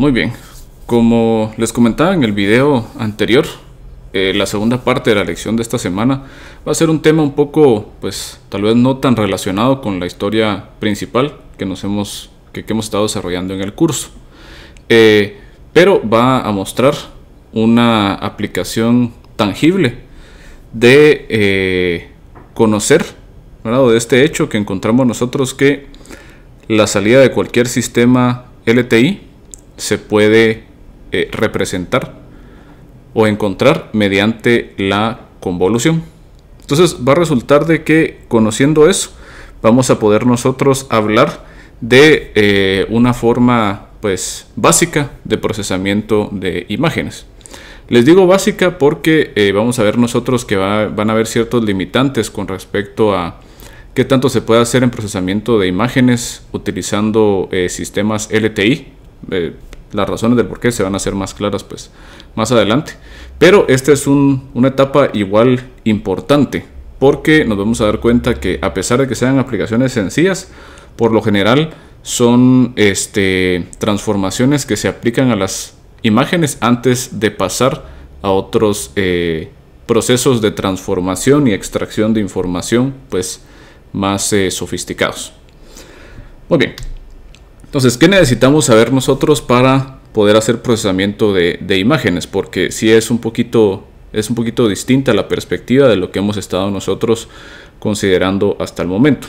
Muy bien, como les comentaba en el video anterior, eh, la segunda parte de la lección de esta semana va a ser un tema un poco, pues tal vez no tan relacionado con la historia principal que, nos hemos, que, hemos estado desarrollando en el curso, eh, pero va a mostrar una aplicación tangible de eh, conocer, ¿verdad? de este hecho que encontramos nosotros que la salida de cualquier sistema LTI se puede eh, representar o encontrar mediante la convolución. Entonces va a resultar de que conociendo eso vamos a poder nosotros hablar de eh, una forma pues básica de procesamiento de imágenes. Les digo básica porque eh, vamos a ver nosotros que van a haber ciertos limitantes con respecto a qué tanto se puede hacer en procesamiento de imágenes utilizando sistemas LTI las razones del por qué se van a hacer más claras pues más adelante. Pero esta es una etapa igual importante porque nos vamos a dar cuenta que a pesar de que sean aplicaciones sencillas, por lo general son este, transformaciones que se aplican a las imágenes antes de pasar a otros eh, procesos de transformación y extracción de información pues más eh, sofisticados. Muy bien, entonces, ¿qué necesitamos saber nosotros para poder hacer procesamiento de, imágenes? Porque sí es un poquito es un poquito distinta la perspectiva de lo que hemos estado nosotros considerando hasta el momento.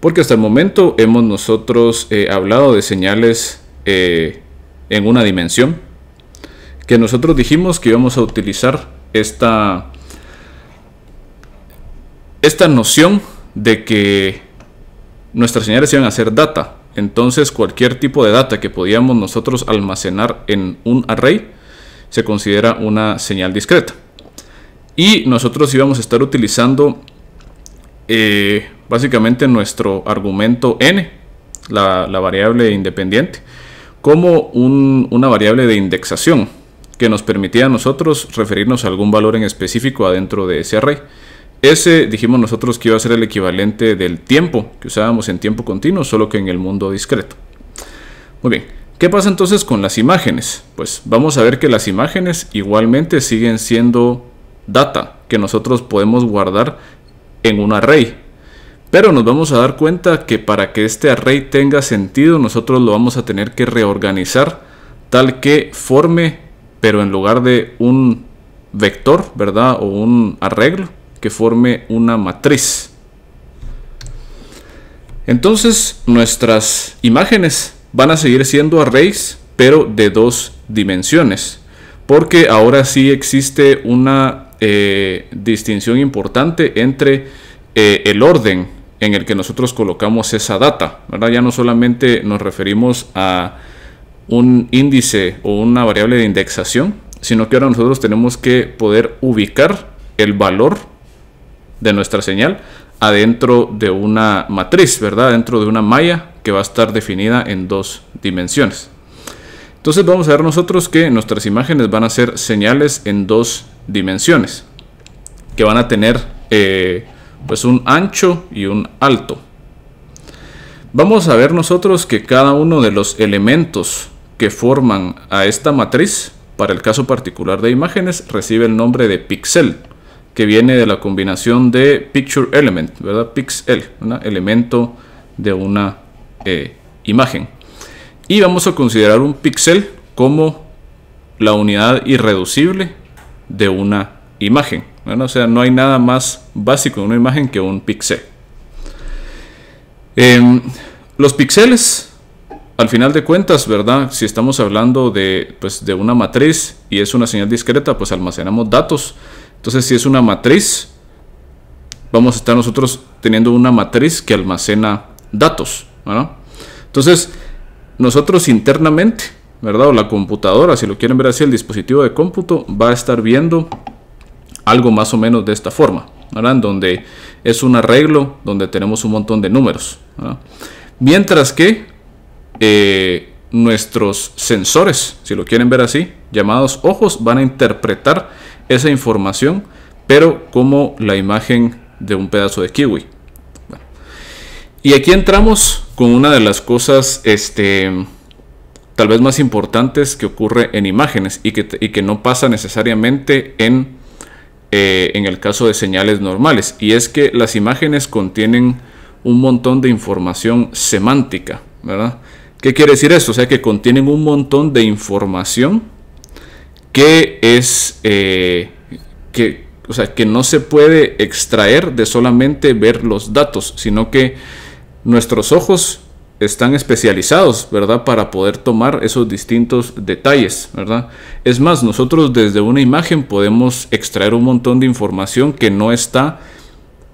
Porque hasta el momento hemos nosotros eh, hablado de señales eh, en una dimensión, que nosotros dijimos que íbamos a utilizar esta, esta noción de que nuestras señales iban a ser data, entonces cualquier tipo de data que podíamos nosotros almacenar en un array se considera una señal discreta. Y nosotros íbamos a estar utilizando eh, básicamente nuestro argumento n, la, variable independiente, como una variable de indexación que nos permitía a nosotros referirnos a algún valor en específico adentro de ese array. Ese dijimos nosotros que iba a ser el equivalente del tiempo que usábamos en tiempo continuo, solo que en el mundo discreto. Muy bien, ¿qué pasa entonces con las imágenes? Pues vamos a ver que las imágenes igualmente siguen siendo data que nosotros podemos guardar en un array. Pero nos vamos a dar cuenta que para que este array tenga sentido nosotros lo vamos a tener que reorganizar tal que forme, pero en lugar de un vector, ¿verdad? O un arreglo, que forme una matriz. Entonces nuestras imágenes van a seguir siendo arrays, pero de dos dimensiones, porque ahora sí existe una eh, distinción importante entre eh, el orden en el que nosotros colocamos esa data, Ya no solamente nos referimos a un índice o una variable de indexación, sino que ahora nosotros tenemos que poder ubicar el valor de nuestra señal adentro de una matriz, ¿verdad? Dentro de una malla que va a estar definida en dos dimensiones. Entonces vamos a ver nosotros que nuestras imágenes van a ser señales en dos dimensiones, que van a tener eh, pues un ancho y un alto. Vamos a ver nosotros que cada uno de los elementos que forman a esta matriz, para el caso particular de imágenes, recibe el nombre de pixel que viene de la combinación de Picture Element, ¿verdad? Pixel, un elemento de una eh, imagen. Y vamos a considerar un pixel como la unidad irreducible de una imagen. O sea, no hay nada más básico en una imagen que un pixel. Em, los píxeles, al final de cuentas, ¿verdad? Si estamos hablando de, pues, de una matriz y es una señal discreta, pues almacenamos datos. Entonces, si es una matriz, vamos a estar nosotros teniendo una matriz que almacena datos. Entonces, nosotros internamente, ¿verdad? O la computadora, si lo quieren ver así, el dispositivo de cómputo va a estar viendo algo más o menos de esta forma, ¿verdad? donde es un arreglo donde tenemos un montón de números. Mientras que eh, nuestros sensores, si lo quieren ver así, llamados ojos, van a interpretar esa información, pero como la imagen de un pedazo de kiwi. Y aquí entramos con una de las cosas este, tal vez más importantes que ocurre en imágenes y que, no pasa necesariamente en, eh, en el caso de señales normales. Y es que las imágenes contienen un montón de información semántica, ¿verdad? ¿Qué quiere decir esto? O sea que contienen un montón de información que es eh, que, o sea, que no se puede extraer de solamente ver los datos, sino que nuestros ojos están especializados, ¿verdad? Para poder tomar esos distintos detalles, ¿verdad? Es más, nosotros desde una imagen podemos extraer un montón de información que no está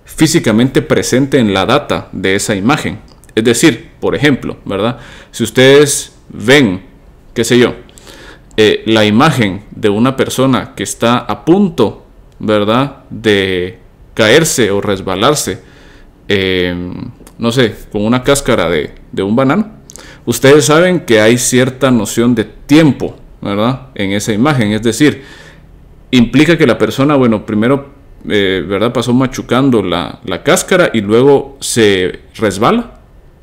físicamente presente en la data de esa imagen. Es decir, por ejemplo, ¿verdad? Si ustedes ven, qué sé yo, eh, la imagen de una persona que está a punto, ¿verdad?, de caerse o resbalarse, em, no sé, con una cáscara de, un banano, ustedes saben que hay cierta noción de tiempo, ¿verdad?, en esa imagen. Es decir, implica que la persona, bueno, primero, eh, ¿verdad?, pasó machucando la, la cáscara y luego se resbala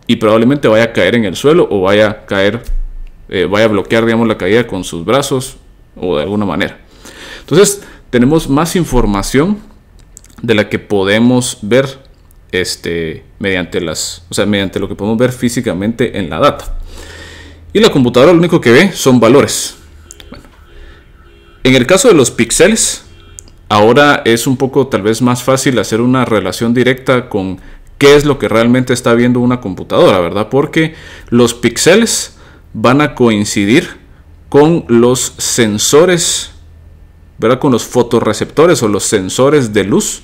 y probablemente vaya a caer en el suelo o vaya a caer eh, vaya a bloquear, digamos, la caída con sus brazos o de alguna manera. Entonces, tenemos más información de la que podemos ver este, mediante las, o sea, mediante lo que podemos ver físicamente en la data. Y la computadora lo único que ve son valores. en el caso de los píxeles, ahora es un poco tal vez más fácil hacer una relación directa con qué es lo que realmente está viendo una computadora, ¿verdad? Porque los píxeles van a coincidir con los sensores, ¿verdad? Con los fotorreceptores o los sensores de luz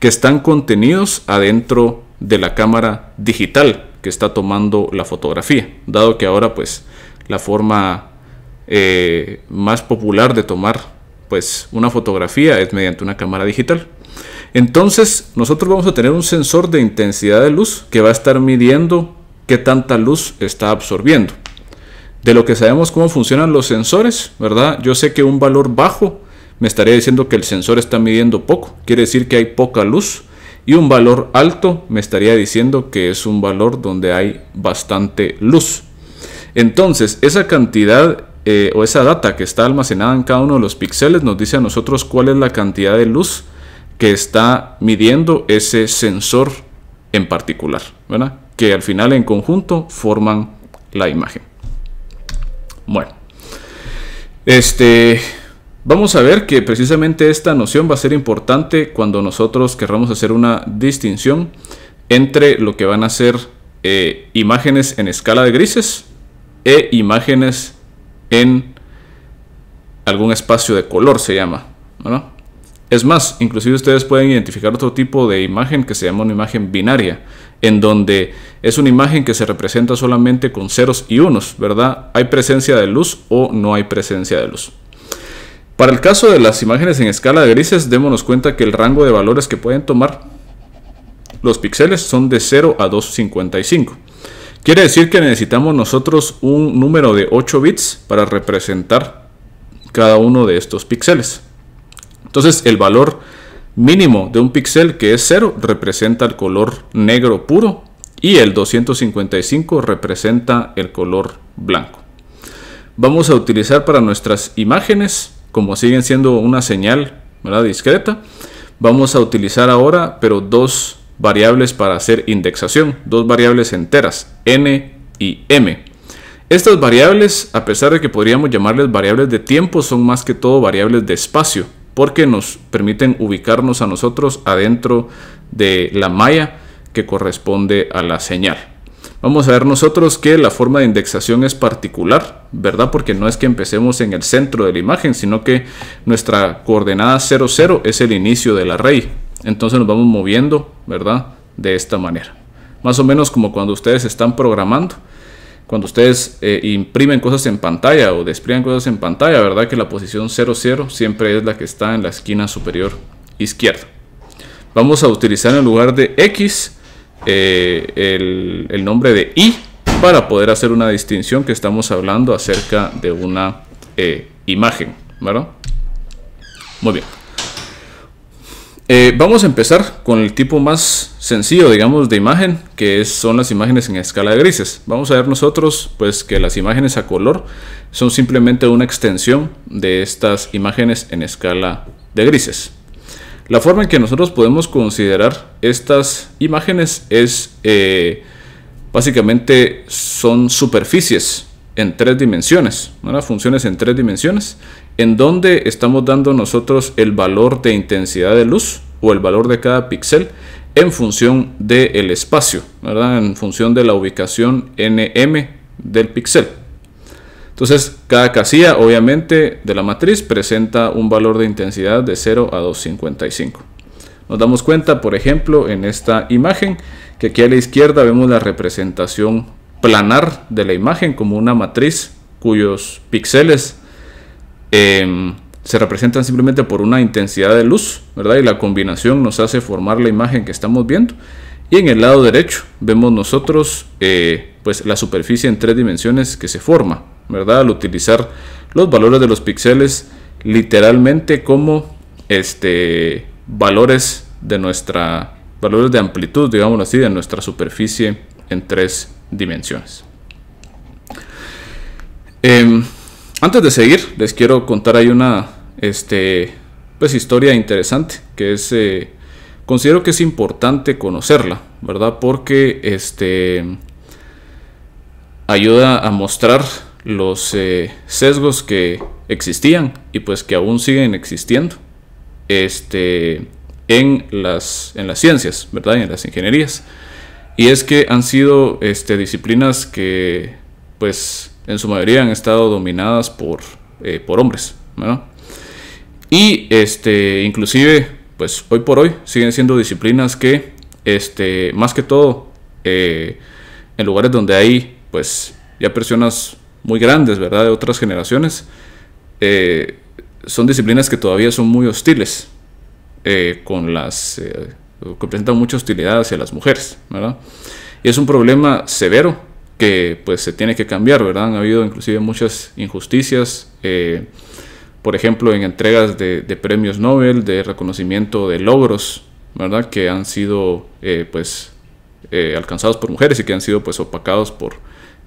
que están contenidos adentro de la cámara digital que está tomando la fotografía, dado que ahora pues la forma eh, más popular de tomar pues una fotografía es mediante una cámara digital. Entonces nosotros vamos a tener un sensor de intensidad de luz que va a estar midiendo qué tanta luz está absorbiendo de lo que sabemos cómo funcionan los sensores, ¿verdad? Yo sé que un valor bajo me estaría diciendo que el sensor está midiendo poco, quiere decir que hay poca luz. Y un valor alto me estaría diciendo que es un valor donde hay bastante luz. Entonces, esa cantidad eh, o esa data que está almacenada en cada uno de los píxeles nos dice a nosotros cuál es la cantidad de luz que está midiendo ese sensor en particular, ¿verdad? que al final en conjunto forman la imagen. Bueno, este, vamos a ver que precisamente esta noción va a ser importante cuando nosotros querramos hacer una distinción entre lo que van a ser eh, imágenes en escala de grises e imágenes en algún espacio de color se llama. Es más, inclusive ustedes pueden identificar otro tipo de imagen que se llama una imagen binaria en donde es una imagen que se representa solamente con ceros y unos, ¿verdad? Hay presencia de luz o no hay presencia de luz. Para el caso de las imágenes en escala de grises, démonos cuenta que el rango de valores que pueden tomar los píxeles son de 0 a 255. Quiere decir que necesitamos nosotros un número de 8 bits para representar cada uno de estos píxeles. Entonces el valor mínimo de un píxel que es 0 representa el color negro puro y el 255 representa el color blanco. Vamos a utilizar para nuestras imágenes, como siguen siendo una señal discreta, vamos a utilizar ahora pero dos variables para hacer indexación, dos variables enteras, n y m. Estas variables, a pesar de que podríamos llamarles variables de tiempo, son más que todo variables de espacio, porque nos permiten ubicarnos a nosotros adentro de la malla que corresponde a la señal. Vamos a ver nosotros que la forma de indexación es particular, ¿verdad? Porque no es que empecemos en el centro de la imagen, sino que nuestra coordenada 00 es el inicio del array. Entonces nos vamos moviendo, ¿verdad? De esta manera. Más o menos como cuando ustedes están programando cuando ustedes eh, imprimen cosas en pantalla o despliegan cosas en pantalla, ¿verdad? Que la posición 00 siempre es la que está en la esquina superior izquierda. Vamos a utilizar en lugar de X eh, el, nombre de Y para poder hacer una distinción que estamos hablando acerca de una eh, imagen, ¿verdad? Muy bien. Eh, vamos a empezar con el tipo más sencillo, digamos, de imagen, que son las imágenes en escala de grises. Vamos a ver nosotros, pues, que las imágenes a color son simplemente una extensión de estas imágenes en escala de grises. La forma en que nosotros podemos considerar estas imágenes es, eh, básicamente, son superficies en tres dimensiones, funciones en tres dimensiones, en donde estamos dando nosotros el valor de intensidad de luz o el valor de cada píxel en función del espacio, ¿verdad? en función de la ubicación nm del píxel. Entonces, cada casilla, obviamente, de la matriz presenta un valor de intensidad de 0 a 255. Nos damos cuenta, por ejemplo, en esta imagen, que aquí a la izquierda vemos la representación planar de la imagen como una matriz cuyos píxeles em, se representan simplemente por una intensidad de luz, ¿verdad? Y la combinación nos hace formar la imagen que estamos viendo. Y en el lado derecho vemos nosotros eh, pues la superficie en tres dimensiones que se forma, ¿verdad? Al utilizar los valores de los píxeles literalmente como este, valores de nuestra valores de amplitud, digámoslo así, de nuestra superficie en tres dimensiones. Em, antes de seguir, les quiero contar Hay una este, pues, historia interesante que es, eh, considero que es importante conocerla, ¿verdad? Porque este, ayuda a mostrar los eh, sesgos que existían y pues que aún siguen existiendo este, en, las, en las ciencias, ¿verdad? Y en las ingenierías. Y es que han sido este, disciplinas que, pues, en su mayoría han estado dominadas por, eh, por hombres, Y, este, inclusive, pues, hoy por hoy siguen siendo disciplinas que, este, más que todo, eh, en lugares donde hay, pues, ya personas muy grandes, ¿verdad? De otras generaciones, eh, son disciplinas que todavía son muy hostiles con las que mucha hostilidad hacia las mujeres, ¿verdad? Y es un problema severo que pues se tiene que cambiar, ¿verdad? Han habido inclusive muchas injusticias, eh, por ejemplo, en entregas de, premios Nobel, de reconocimiento de logros, ¿verdad? Que han sido eh, pues eh, alcanzados por mujeres y que han sido pues opacados por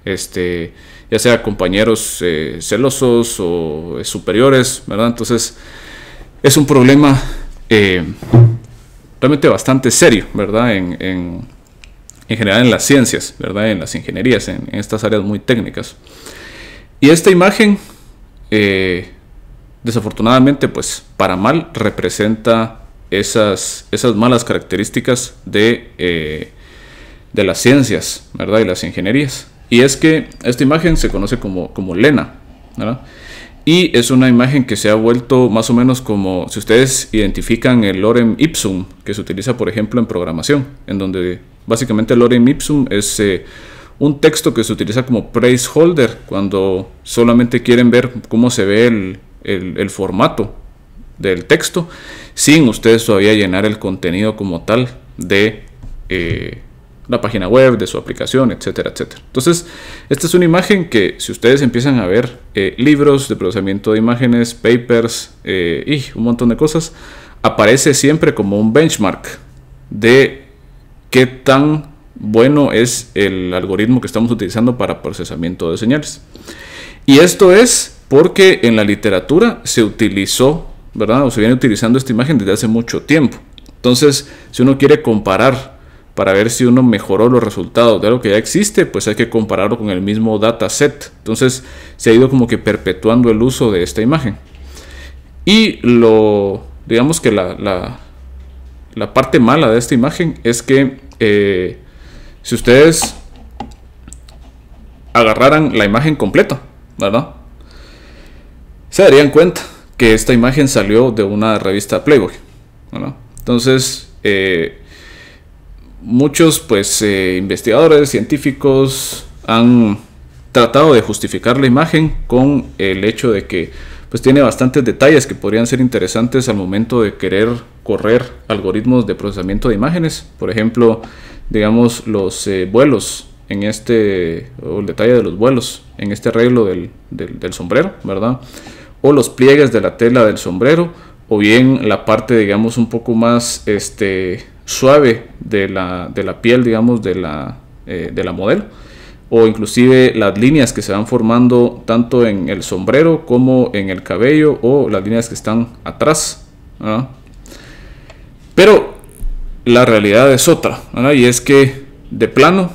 este ya sea compañeros celosos o superiores, ¿verdad? Entonces es un problema realmente bastante serio, ¿verdad? En, en, en general en las ciencias, ¿verdad? En las ingenierías, en, estas áreas muy técnicas. Y esta imagen, eh, desafortunadamente, pues para mal, representa esas, esas malas características de, eh, de las ciencias, ¿verdad? Y las ingenierías. Y es que esta imagen se conoce como, como Lena, ¿verdad? Y es una imagen que se ha vuelto más o menos como si ustedes identifican el lorem ipsum que se utiliza, por ejemplo, en programación, en donde básicamente el lorem ipsum es eh, un texto que se utiliza como placeholder cuando solamente quieren ver cómo se ve el, formato del texto sin ustedes todavía llenar el contenido como tal de eh, la página web, de su aplicación, etcétera, etcétera. Entonces, esta es una imagen que si ustedes empiezan a ver eh, libros de procesamiento de imágenes, papers eh, y un montón de cosas, aparece siempre como un benchmark de qué tan bueno es el algoritmo que estamos utilizando para procesamiento de señales. Y esto es porque en la literatura se utilizó, ¿verdad? O se viene utilizando esta imagen desde hace mucho tiempo. Entonces, si uno quiere comparar para ver si uno mejoró los resultados de algo que ya existe, pues hay que compararlo con el mismo dataset. Entonces se ha ido como que perpetuando el uso de esta imagen. Y lo, digamos que la, la, parte mala de esta imagen es que eh, si ustedes agarraran la imagen completa, ¿verdad? Se darían cuenta que esta imagen salió de una revista Playboy, ¿verdad? Entonces, eh, muchos pues eh, investigadores, científicos han tratado de justificar la imagen con el hecho de que pues tiene bastantes detalles que podrían ser interesantes al momento de querer correr algoritmos de procesamiento de imágenes. Por ejemplo, digamos los eh, vuelos en este, o el detalle de los vuelos en este arreglo del, del sombrero, ¿verdad? O los pliegues de la tela del sombrero, o bien la parte, digamos, un poco más este, suave de la, piel, digamos, de la, eh, de la modelo o inclusive las líneas que se van formando tanto en el sombrero como en el cabello o las líneas que están atrás. Pero la realidad es otra y es que de plano,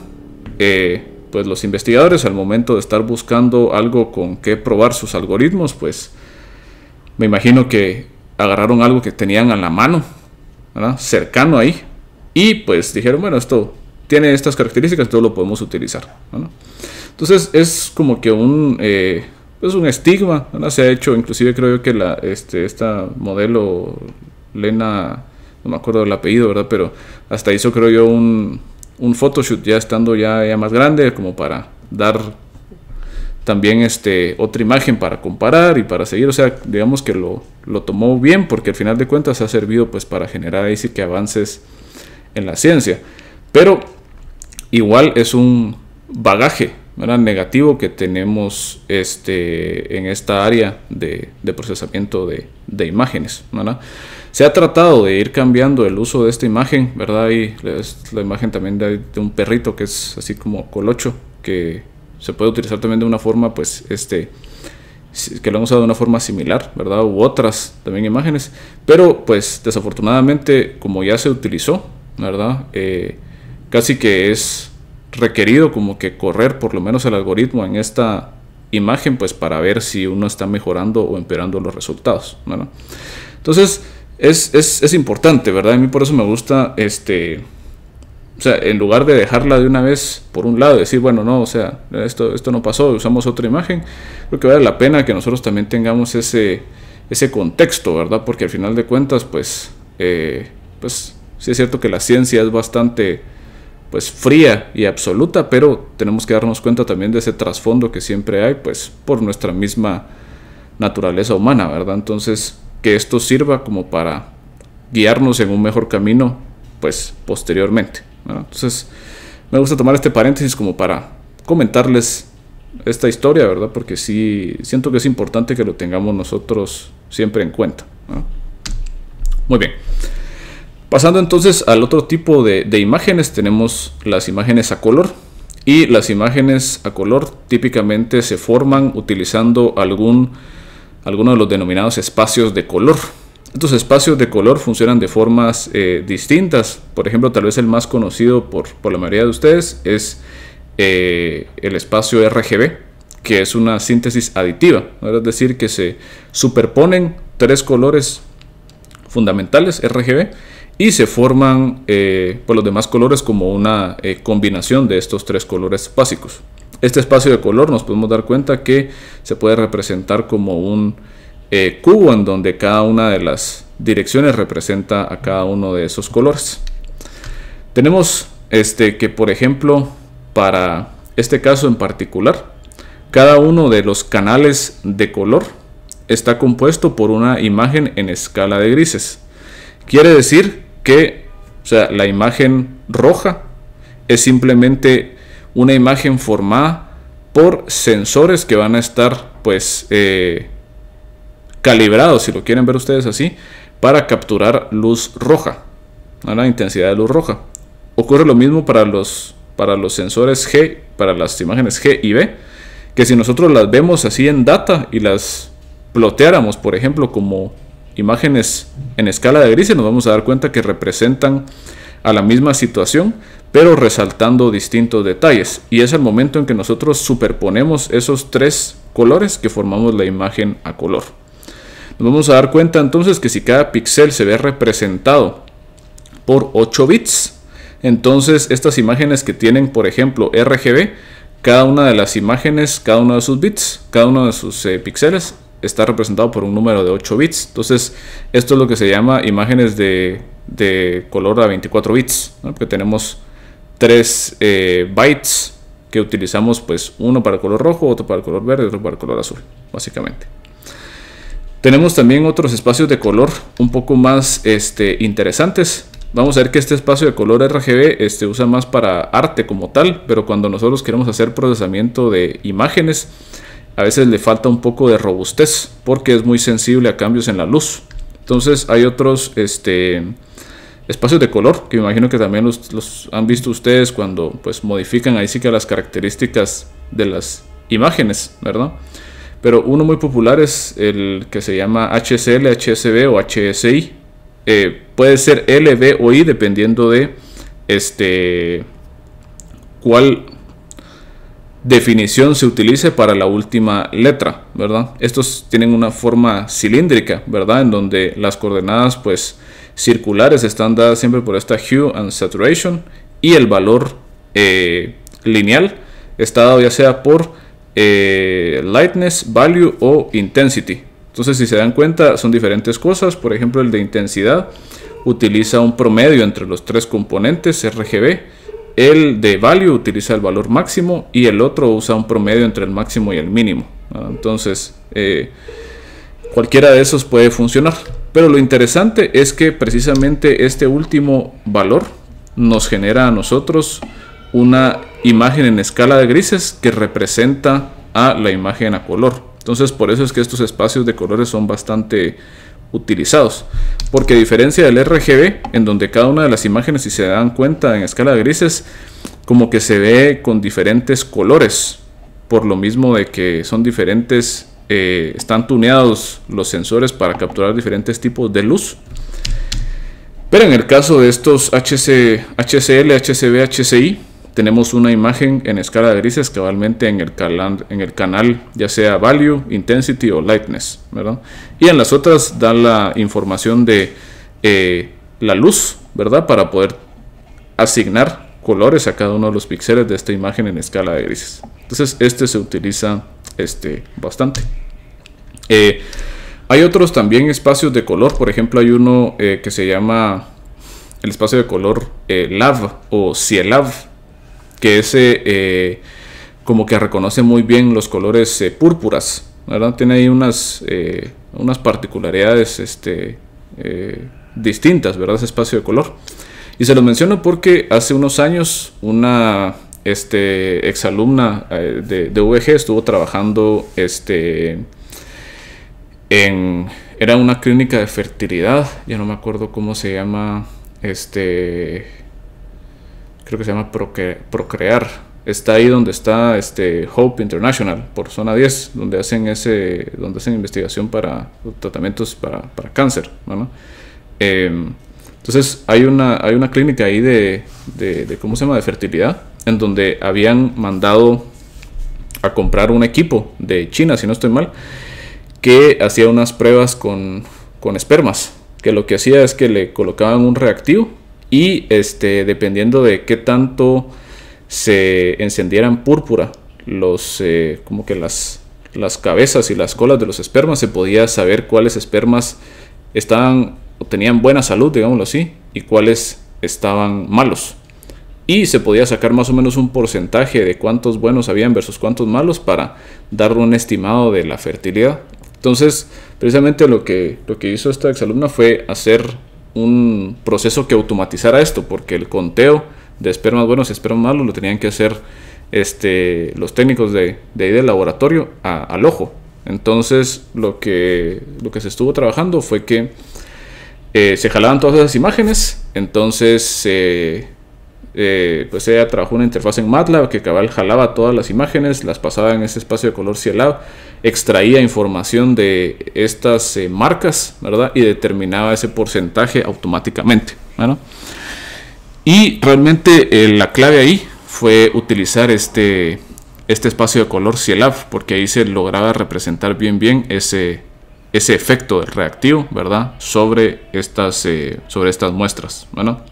eh, pues los investigadores al momento de estar buscando algo con que probar sus algoritmos, pues me imagino que agarraron algo que tenían a la mano cercano ahí. Y pues dijeron, bueno, esto tiene estas características, todo lo podemos utilizar. Entonces es como que un, eh, es pues, un estigma, se ha hecho, inclusive creo yo que la, este, esta modelo Lena, no me acuerdo del apellido, ¿verdad? Pero hasta hizo creo yo un, un photoshoot ya estando ya, ya más grande como para dar también este, otra imagen para comparar y para seguir. O sea, digamos que lo, tomó bien porque al final de cuentas ha servido pues para generar ahí que avances en la ciencia. Pero igual es un bagaje negativo que tenemos este, en esta área de, procesamiento de, imágenes. Se ha tratado de ir cambiando el uso de esta imagen, ¿verdad? Y la, la imagen también de, de un perrito que es así como colocho, que se puede utilizar también de una forma, pues, este, que lo han usado de una forma similar, ¿verdad? U otras también imágenes. Pero pues desafortunadamente, como ya se utilizó, ¿verdad? Eh, casi que es requerido como que correr por lo menos el algoritmo en esta imagen, pues para ver si uno está mejorando o empeorando los resultados, Entonces, es, es importante, ¿verdad? A mí por eso me gusta este o sea, en lugar de dejarla de una vez por un lado, y decir, bueno, no, o sea, esto, esto no pasó, usamos otra imagen, creo que vale la pena que nosotros también tengamos ese, ese contexto, ¿verdad? Porque al final de cuentas, pues, eh, pues sí es cierto que la ciencia es bastante, pues, fría y absoluta, pero tenemos que darnos cuenta también de ese trasfondo que siempre hay, pues, por nuestra misma naturaleza humana, ¿verdad? Entonces, que esto sirva como para guiarnos en un mejor camino, pues, posteriormente. Entonces, me gusta tomar este paréntesis como para comentarles esta historia, ¿verdad? Porque sí, siento que es importante que lo tengamos nosotros siempre en cuenta. Muy bien. Pasando entonces al otro tipo de, de, imágenes, tenemos las imágenes a color. Y las imágenes a color típicamente se forman utilizando algún, alguno de los denominados espacios de color. Estos espacios de color funcionan de formas eh, distintas. Por ejemplo, tal vez el más conocido por, por la mayoría de ustedes es eh, el espacio RGB, que es una síntesis aditiva. Es decir, que se superponen tres colores fundamentales RGB y se forman eh, por pues los demás colores como una combinación de estos tres colores básicos. Este espacio de color nos podemos dar cuenta que se puede representar como un eh, cubo en donde cada una de las direcciones representa a cada uno de esos colores. Tenemos este que por ejemplo para este caso en particular cada uno de los canales de color está compuesto por una imagen en escala de grises. Quiere decir que la imagen roja es simplemente una imagen formada por sensores que van a estar pues eh, calibrado, si lo quieren ver ustedes así, para capturar luz roja, la intensidad de luz roja. Ocurre lo mismo para los, para los sensores G, para las imágenes G y B, que si nosotros las vemos así en data y las ploteáramos, por ejemplo, como imágenes en escala de grises, nos vamos a dar cuenta que representan a la misma situación, pero resaltando distintos detalles. Y es el momento en que nosotros superponemos esos tres colores que formamos la imagen a color. Nos vamos a dar cuenta entonces que si cada píxel se ve representado por 8 bits, entonces estas imágenes que tienen, por ejemplo, RGB, cada una de las imágenes, cada uno de sus bits, cada uno de sus eh, píxeles está representado por un número de 8 bits. Entonces, esto es lo que se llama imágenes de, color a 24 bits, porque tenemos 3 eh, bytes que utilizamos, pues uno para el color rojo, otro para el color verde, otro para el color azul, básicamente. Tenemos también otros espacios de color un poco más este, interesantes. Vamos a ver que este espacio de color RGB se este, usa más para arte como tal, pero cuando nosotros queremos hacer procesamiento de imágenes, a veces le falta un poco de robustez porque es muy sensible a cambios en la luz. Entonces hay otros este, espacios de color que me imagino que también los, han visto ustedes cuando pues modifican ahí sí que las características de las imágenes, ¿verdad? Pero uno muy popular es el que se llama HCl, HSB o HSI. Eh, puede ser L, B o I dependiendo de este cuál definición se utilice para la última letra, ¿verdad? Estos tienen una forma cilíndrica, ¿verdad? En donde las coordenadas pues circulares están dadas siempre por esta hue and saturation y el valor eh, lineal está dado ya sea por eh, lightness, value o intensity. Entonces, si se dan cuenta, son diferentes cosas. Por ejemplo, el de intensidad utiliza un promedio entre los tres componentes RGB. El de value utiliza el valor máximo y el otro usa un promedio entre el máximo y el mínimo. Entonces, eh, cualquiera de esos puede funcionar. Pero lo interesante es que precisamente este último valor nos genera a nosotros una imagen en escala de grises que representa a la imagen a color. Entonces por eso es que estos espacios de colores son bastante utilizados. Porque a diferencia del RGB, en donde cada una de las imágenes, si se dan cuenta en escala de grises, como que se ve con diferentes colores. Por lo mismo de que son diferentes, eh, están tuneados los sensores para capturar diferentes tipos de luz. Pero en el caso de estos HC, HCL, HCB, HCI, tenemos una imagen en escala de grises cabalmente en el, canal, en el canal, ya sea value, intensity o lightness, Y en las otras da la información de eh, la luz, ¿verdad? Para poder asignar colores a cada uno de los píxeles de esta imagen en escala de grises. Entonces, este se utiliza este, bastante. Eh, hay otros también espacios de color, por ejemplo, hay uno eh, que se llama el espacio de color LAV o CIELAV que ese eh, como que reconoce muy bien los colores eh, púrpuras, ¿verdad? Tiene ahí unas, eh, unas particularidades este, distintas, ¿verdad? Ese espacio de color. Y se lo menciono porque hace unos años una este, exalumna de, de VG e estuvo trabajando este, en... Era una clínica de fertilidad, ya no me acuerdo cómo se llama, este creo que se llama Procrear. Está ahí donde está este Hope International, por zona 10, donde hacen ese, donde hacen investigación para tratamientos para, para cáncer. Em, entonces hay una, hay una clínica ahí de, de, de, ¿cómo se llama?, de fertilidad, en donde habían mandado a comprar un equipo de China, si no estoy mal, que hacía unas pruebas con, con espermas, que lo que hacía es que le colocaban un reactivo y este, dependiendo de qué tanto se encendieran púrpura, los, eh, como que las, las cabezas y las colas de los espermas, se podía saber cuáles espermas estaban o tenían buena salud, digámoslo así, y cuáles estaban malos. Y se podía sacar más o menos un porcentaje de cuántos buenos habían versus cuántos malos para dar un estimado de la fertilidad. Entonces, precisamente lo que, lo que hizo esta exalumna fue hacer un proceso que automatizara esto, porque el conteo de espermas buenos y espermas malos lo tenían que hacer este, los técnicos de, ahí del laboratorio al ojo. Entonces lo que, lo que se estuvo trabajando fue que eh, se jalaban todas esas imágenes, entonces eh, pues ella trabajó una interfaz en MATLAB que cabal jalaba todas las imágenes, las pasaba en ese espacio de color cielado extraía información de estas eh, marcas, ¿verdad? Y determinaba ese porcentaje automáticamente, Y realmente eh, la clave ahí fue utilizar este, este espacio de color CIELAB, porque ahí se lograba representar bien bien ese, ese efecto reactivo, ¿verdad? Sobre estas, eh, sobre estas muestras, ¿verdad?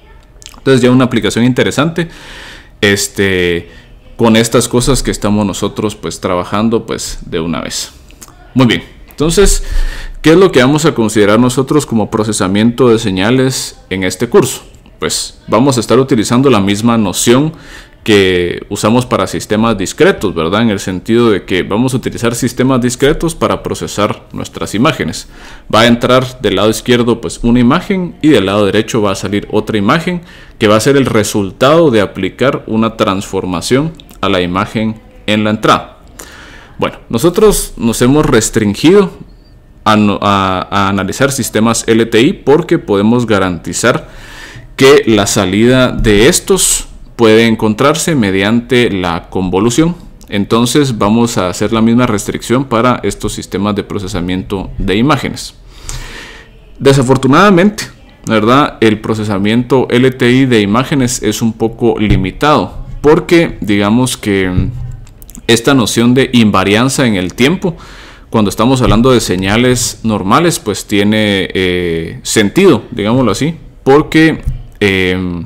Entonces ya una aplicación interesante. Este con estas cosas que estamos nosotros pues trabajando pues de una vez. Muy bien, entonces, ¿qué es lo que vamos a considerar nosotros como procesamiento de señales en este curso? Pues vamos a estar utilizando la misma noción que usamos para sistemas discretos, ¿verdad? En el sentido de que vamos a utilizar sistemas discretos para procesar nuestras imágenes. Va a entrar del lado izquierdo pues una imagen y del lado derecho va a salir otra imagen que va a ser el resultado de aplicar una transformación a la imagen en la entrada. Bueno, nosotros nos hemos restringido a, analizar sistemas LTI porque podemos garantizar que la salida de estos puede encontrarse mediante la convolución. Entonces vamos a hacer la misma restricción para estos sistemas de procesamiento de imágenes. Desafortunadamente, ¿verdad? El procesamiento LTI de imágenes es un poco limitado porque digamos que esta noción de invarianza en el tiempo, cuando estamos hablando de señales normales, pues tiene eh, sentido, digámoslo así, porque em,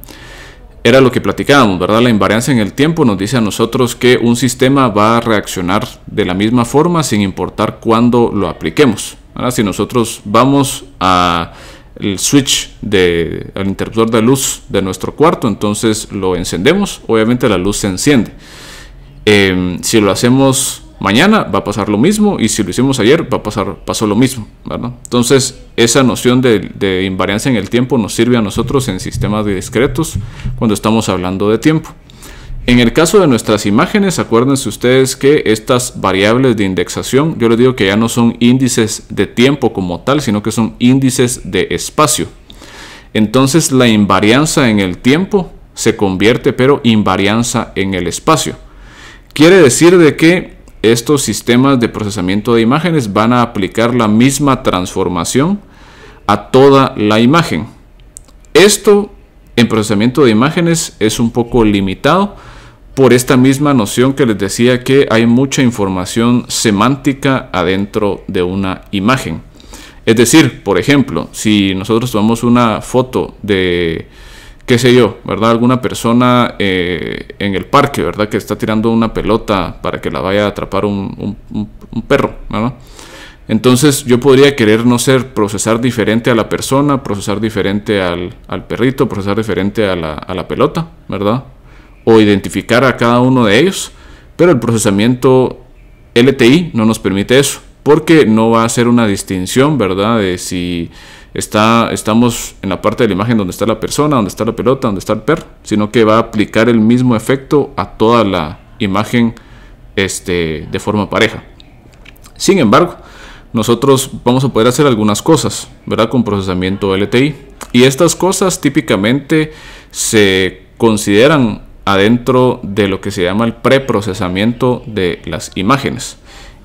era lo que platicábamos, ¿verdad? La invarianza en el tiempo nos dice a nosotros que un sistema va a reaccionar de la misma forma sin importar cuándo lo apliquemos. Si nosotros vamos a el switch del de, interruptor de luz de nuestro cuarto, entonces lo encendemos, obviamente la luz se enciende. Em, si lo hacemos mañana va a pasar lo mismo y si lo hicimos ayer va a pasar pasó lo mismo, Entonces esa noción de, de invariancia en el tiempo nos sirve a nosotros en sistemas discretos cuando estamos hablando de tiempo. En el caso de nuestras imágenes, acuérdense ustedes que estas variables de indexación, yo les digo que ya no son índices de tiempo como tal, sino que son índices de espacio. Entonces la invarianza en el tiempo se convierte, pero invarianza en el espacio. Quiere decir de que estos sistemas de procesamiento de imágenes van a aplicar la misma transformación a toda la imagen. Esto en procesamiento de imágenes es un poco limitado por esta misma noción que les decía que hay mucha información semántica adentro de una imagen. Es decir, por ejemplo, si nosotros tomamos una foto de, qué sé yo, ¿verdad? Alguna persona eh, en el parque, ¿verdad? Que está tirando una pelota para que la vaya a atrapar un, perro, ¿verdad? Entonces yo podría querer, no ser, procesar diferente a la persona, procesar diferente al, perrito, procesar diferente a la pelota, ¿verdad? o identificar a cada uno de ellos, pero el procesamiento LTI no nos permite eso, porque no va a hacer una distinción, ¿verdad? De si está, estamos en la parte de la imagen donde está la persona, donde está la pelota, donde está el perro, sino que va a aplicar el mismo efecto a toda la imagen este, de forma pareja. Sin embargo, nosotros vamos a poder hacer algunas cosas, ¿verdad? Con procesamiento LTI. Y estas cosas típicamente se consideran adentro de lo que se llama el preprocesamiento de las imágenes.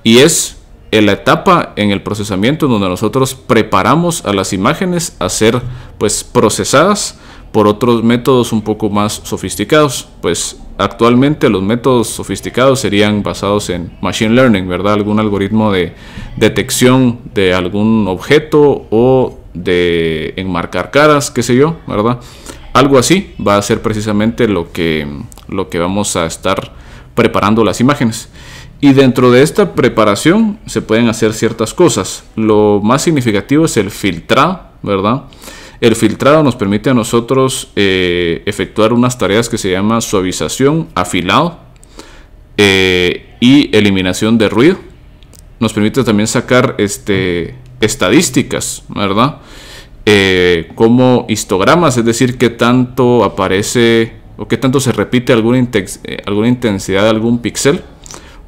Y es la etapa en el procesamiento donde nosotros preparamos a las imágenes a ser pues procesadas por otros métodos un poco más sofisticados. Pues actualmente los métodos sofisticados serían basados en machine learning, ¿verdad? Algún algoritmo de detección de algún objeto o de enmarcar caras, qué sé yo, ¿verdad? algo así va a ser precisamente lo que, lo que vamos a estar preparando las imágenes. Y dentro de esta preparación se pueden hacer ciertas cosas. Lo más significativo es el filtrado, ¿verdad? El filtrado nos permite a nosotros eh, efectuar unas tareas que se llama suavización, afilado eh, y eliminación de ruido. Nos permite también sacar este, estadísticas, ¿verdad? Eh, como histogramas, es decir, qué tanto aparece o qué tanto se repite alguna, eh, intensidad de algún píxel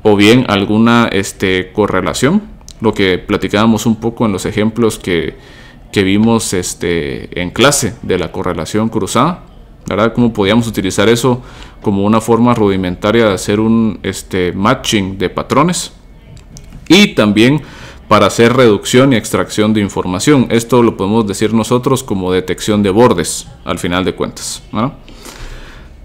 o bien alguna este, correlación, lo que platicábamos un poco en los ejemplos que, vimos este, en clase de la correlación cruzada. ¿verdad? Cómo podíamos utilizar eso como una forma rudimentaria de hacer un este, matching de patrones. Y también para hacer reducción y extracción de información. Esto lo podemos decir nosotros como detección de bordes, al final de cuentas.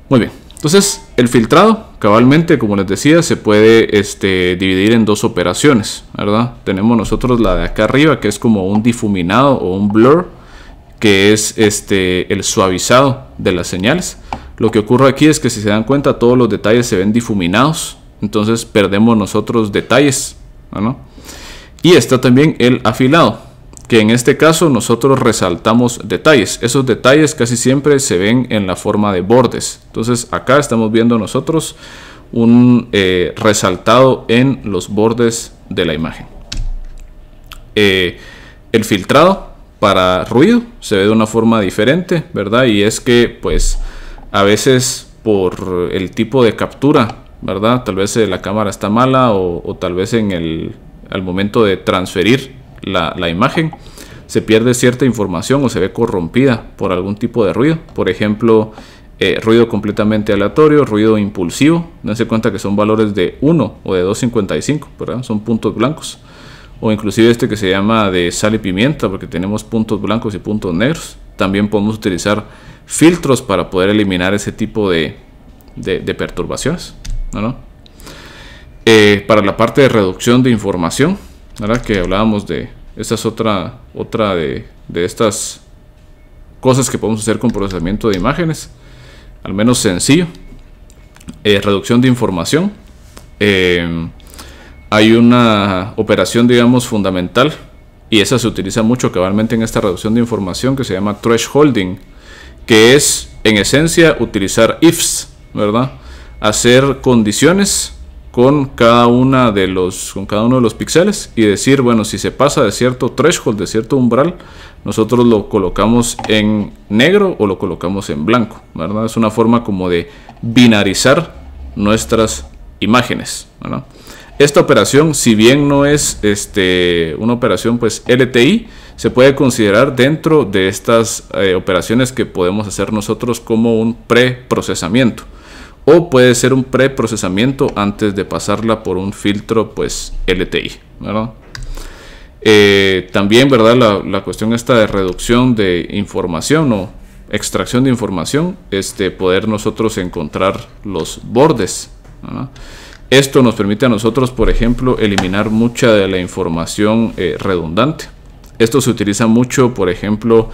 Muy bien, entonces el filtrado, cabalmente, como les decía, se puede este, dividir en dos operaciones, ¿verdad? Tenemos nosotros la de acá arriba, que es como un difuminado o un blur, que es este, el suavizado de las señales. Lo que ocurre aquí es que si se dan cuenta todos los detalles se ven difuminados, entonces perdemos nosotros detalles, ¿no? Y está también el afilado, que en este caso nosotros resaltamos detalles. Esos detalles casi siempre se ven en la forma de bordes. Entonces acá estamos viendo nosotros un eh, resaltado en los bordes de la imagen. Eh, el filtrado para ruido se ve de una forma diferente, ¿verdad? Y es que pues a veces por el tipo de captura, ¿verdad? Tal vez la cámara está mala o tal vez en el al momento de transferir la, imagen, se pierde cierta información o se ve corrompida por algún tipo de ruido. Por ejemplo, eh, ruido completamente aleatorio, ruido impulsivo. Dense cuenta que son valores de 1 o de 2.55, ¿verdad? Son puntos blancos. O inclusive este que se llama de sal y pimienta, porque tenemos puntos blancos y puntos negros. También podemos utilizar filtros para poder eliminar ese tipo de, perturbaciones. ¿no? Eh, para la parte de reducción de información, que hablábamos de, esta es otra, otra de, estas cosas que podemos hacer con procesamiento de imágenes, al menos sencillo. Eh, reducción de información. Em, hay una operación, digamos, fundamental, y esa se utiliza mucho cabalmente en esta reducción de información que se llama thresholding, que es, en esencia, utilizar ifs, ¿verdad? Hacer condiciones con cada, una de los, con cada uno de los píxeles y decir, bueno, si se pasa de cierto threshold, de cierto umbral, nosotros lo colocamos en negro o lo colocamos en blanco, Es una forma como de binarizar nuestras imágenes, Esta operación, si bien no es este, una operación pues LTI, se puede considerar dentro de estas eh, operaciones que podemos hacer nosotros como un preprocesamiento o puede ser un preprocesamiento antes de pasarla por un filtro pues LTI, eh, también, ¿verdad? La, cuestión esta de reducción de información o extracción de información, este, poder nosotros encontrar los bordes. Esto nos permite a nosotros, por ejemplo, eliminar mucha de la información eh, redundante. Esto se utiliza mucho, por ejemplo,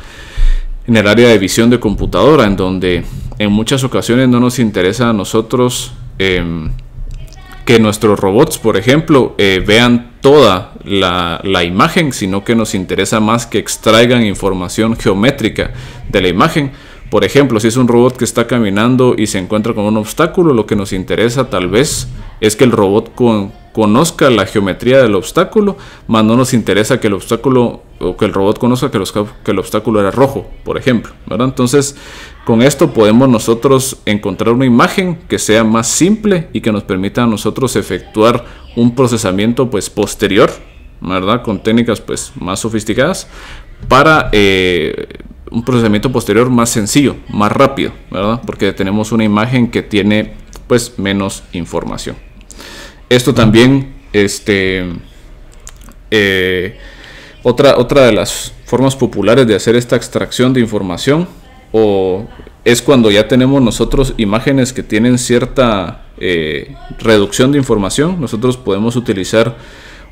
en el área de visión de computadora, en donde en muchas ocasiones no nos interesa a nosotros em, que nuestros robots, por ejemplo, eh, vean toda la, imagen, sino que nos interesa más que extraigan información geométrica de la imagen. Por ejemplo, si es un robot que está caminando y se encuentra con un obstáculo, lo que nos interesa tal vez es que el robot con, conozca la geometría del obstáculo, más no nos interesa que el obstáculo o que el robot conozca que, el obstáculo era rojo, por ejemplo. Entonces, con esto podemos nosotros encontrar una imagen que sea más simple y que nos permita a nosotros efectuar un procesamiento pues, posterior, ¿verdad? con técnicas pues, más sofisticadas, para eh, un procesamiento posterior más sencillo, más rápido, porque tenemos una imagen que tiene pues, menos información. Esto también, este, eh, otra, otra de las formas populares de hacer esta extracción de información o es cuando ya tenemos nosotros imágenes que tienen cierta eh, reducción de información. Nosotros podemos utilizar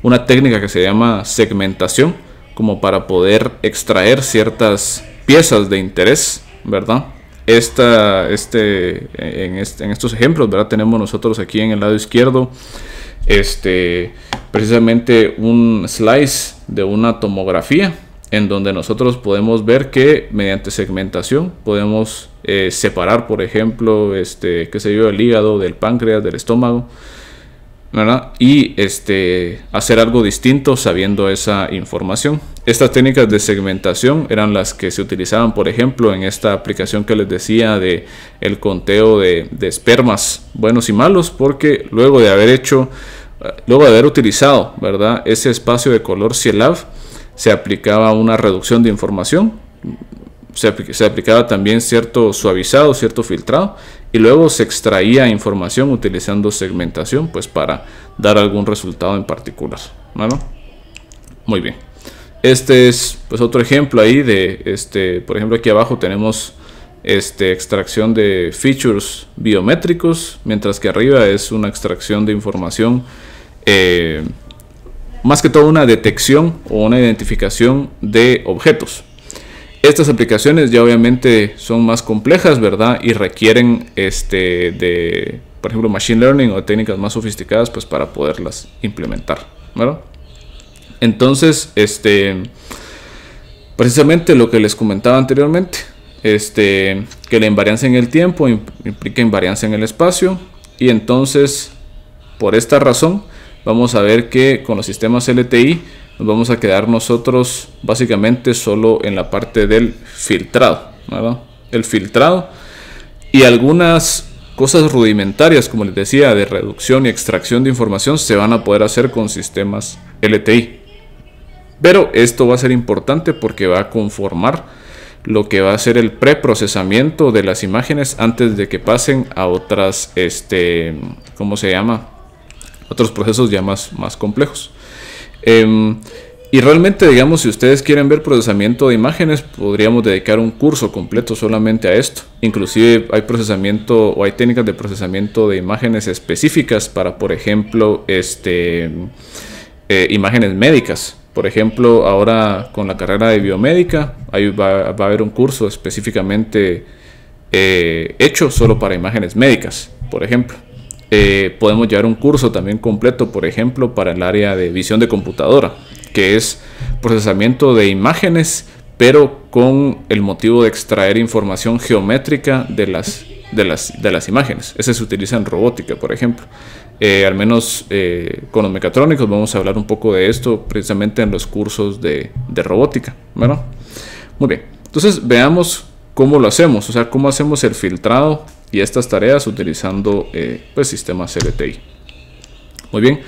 una técnica que se llama segmentación como para poder extraer ciertas piezas de interés, ¿verdad? esta, este, en, en estos ejemplos, ¿verdad? Tenemos nosotros aquí en el lado izquierdo este, precisamente un slice de una tomografía en donde nosotros podemos ver que mediante segmentación podemos eh, separar, por ejemplo, este, qué el hígado del páncreas, del estómago. Y este, hacer algo distinto sabiendo esa información. Estas técnicas de segmentación eran las que se utilizaban, por ejemplo, en esta aplicación que les decía de el conteo de, de espermas buenos y malos, porque luego de haber hecho, luego de haber utilizado, ¿verdad? Ese espacio de color CIELAV, se aplicaba una reducción de información se, aplicaba también cierto suavizado, cierto filtrado y luego se extraía información utilizando segmentación pues para dar algún resultado en particular. muy bien. Este es pues otro ejemplo ahí de este, por ejemplo aquí abajo tenemos este, extracción de features biométricos, mientras que arriba es una extracción de información eh, más que todo una detección o una identificación de objetos. Estas aplicaciones ya obviamente son más complejas, ¿verdad? Y requieren este de, por ejemplo, machine learning o técnicas más sofisticadas pues para poderlas implementar, Entonces, este precisamente lo que les comentaba anteriormente, este que la invariancia en el tiempo implica invariancia en el espacio y entonces por esta razón vamos a ver que con los sistemas LTI nos vamos a quedar nosotros básicamente solo en la parte del filtrado, El filtrado y algunas cosas rudimentarias, como les decía, de reducción y extracción de información se van a poder hacer con sistemas LTI. Pero esto va a ser importante porque va a conformar lo que va a ser el preprocesamiento de las imágenes antes de que pasen a otras, este, se llama? Otros procesos ya más, más complejos. Em, y realmente, digamos, si ustedes quieren ver procesamiento de imágenes, podríamos dedicar un curso completo solamente a esto. Inclusive hay procesamiento o hay técnicas de procesamiento de imágenes específicas para, por ejemplo, este, eh, imágenes médicas. Por ejemplo, ahora con la carrera de biomédica, ahí va, a haber un curso específicamente eh, hecho solo para imágenes médicas, por ejemplo. Eh, podemos llevar un curso también completo, por ejemplo, para el área de visión de computadora, que es procesamiento de imágenes, pero con el motivo de extraer información geométrica de las, de las, de las imágenes. Ese se utiliza en robótica, por ejemplo. Eh, al menos eh, con los mecatrónicos vamos a hablar un poco de esto precisamente en los cursos de, de robótica. Bueno, muy bien. Entonces veamos cómo lo hacemos, o sea, cómo hacemos el filtrado y estas tareas utilizando eh, pues, sistemas LTI. Muy bien.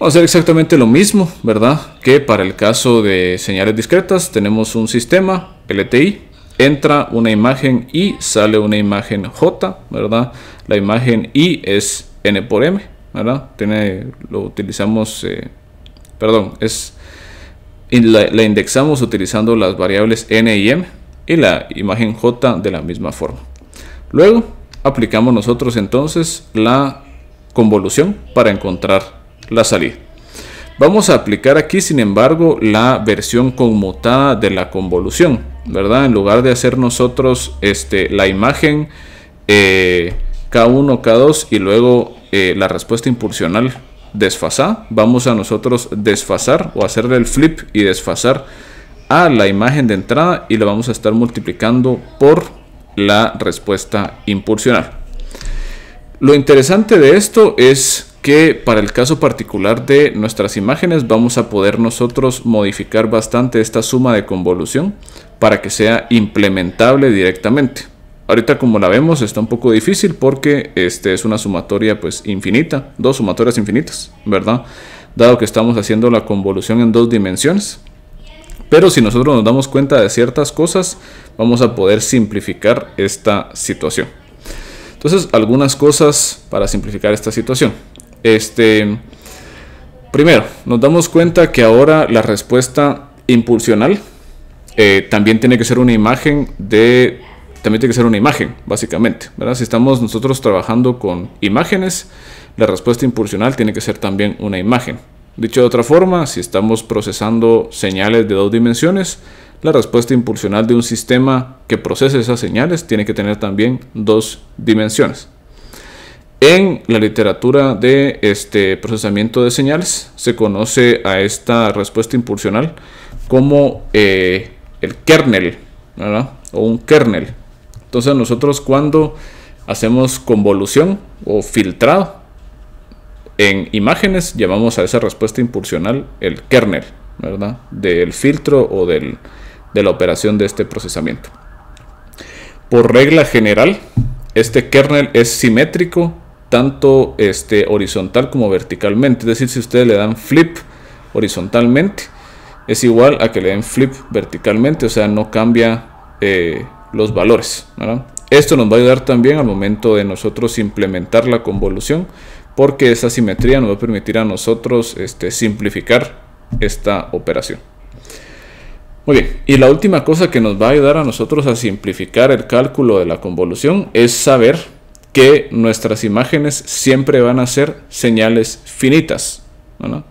Vamos a hacer exactamente lo mismo, ¿verdad? Que para el caso de señales discretas tenemos un sistema LTI, entra una imagen y sale una imagen J, ¿verdad? La imagen I es N por M, ¿verdad? lo utilizamos, eh, perdón, es, la indexamos utilizando las variables N y M y la imagen J de la misma forma. Luego aplicamos nosotros entonces la convolución para encontrar la salida. Vamos a aplicar aquí sin embargo la versión conmutada de la convolución, ¿verdad? En lugar de hacer nosotros este, la imagen K1, eh, K2 y luego eh, la respuesta impulsional desfasada, vamos a nosotros desfasar o hacerle el flip y desfasar a la imagen de entrada y la vamos a estar multiplicando por la respuesta impulsional Lo interesante de esto es que para el caso particular de nuestras imágenes vamos a poder nosotros modificar bastante esta suma de convolución para que sea implementable directamente. Ahorita como la vemos está un poco difícil porque este es una sumatoria pues infinita, dos sumatorias infinitas, ¿verdad? Dado que estamos haciendo la convolución en dos dimensiones. Pero si nosotros nos damos cuenta de ciertas cosas, vamos a poder simplificar esta situación. Entonces, algunas cosas para simplificar esta situación. Este, primero, nos damos cuenta que ahora la respuesta impulsional eh, también tiene que ser una imagen de también tiene que ser una imagen, básicamente. Si estamos nosotros trabajando con imágenes, la respuesta impulsional tiene que ser también una imagen. Dicho de otra forma, si estamos procesando señales de dos dimensiones, la respuesta impulsional de un sistema que procese esas señales tiene que tener también dos dimensiones. En la literatura de este procesamiento de señales se conoce a esta respuesta impulsional como eh, el kernel o un kernel. Entonces nosotros cuando hacemos convolución o filtrado en imágenes llamamos a esa respuesta impulsional el kernel, ¿verdad? Del filtro o de la operación de este procesamiento. Por regla general, este kernel es simétrico tanto este, horizontal como verticalmente. Es decir, si ustedes le dan flip horizontalmente, es igual a que le den flip verticalmente, o sea, no cambia eh, los valores. Esto nos va a ayudar también al momento de nosotros implementar la convolución porque esa simetría nos va a permitir a nosotros este, simplificar esta operación. Muy bien, y la última cosa que nos va a ayudar a nosotros a simplificar el cálculo de la convolución es saber que nuestras imágenes siempre van a ser señales finitas. ¿no?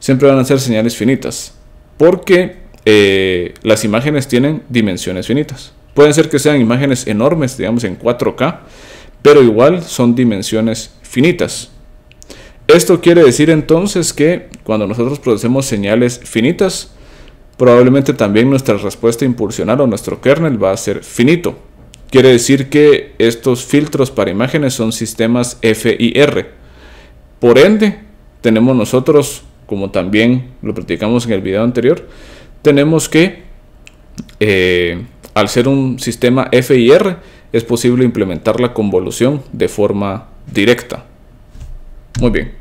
Siempre van a ser señales finitas, porque eh, las imágenes tienen dimensiones finitas. Pueden ser que sean imágenes enormes, digamos en 4K, pero igual son dimensiones finitas. Esto quiere decir entonces que cuando nosotros producemos señales finitas, probablemente también nuestra respuesta impulsional o nuestro kernel va a ser finito. Quiere decir que estos filtros para imágenes son sistemas y R. Por ende, tenemos nosotros, como también lo practicamos en el video anterior, tenemos que, eh, al ser un sistema R, es posible implementar la convolución de forma directa. Muy bien.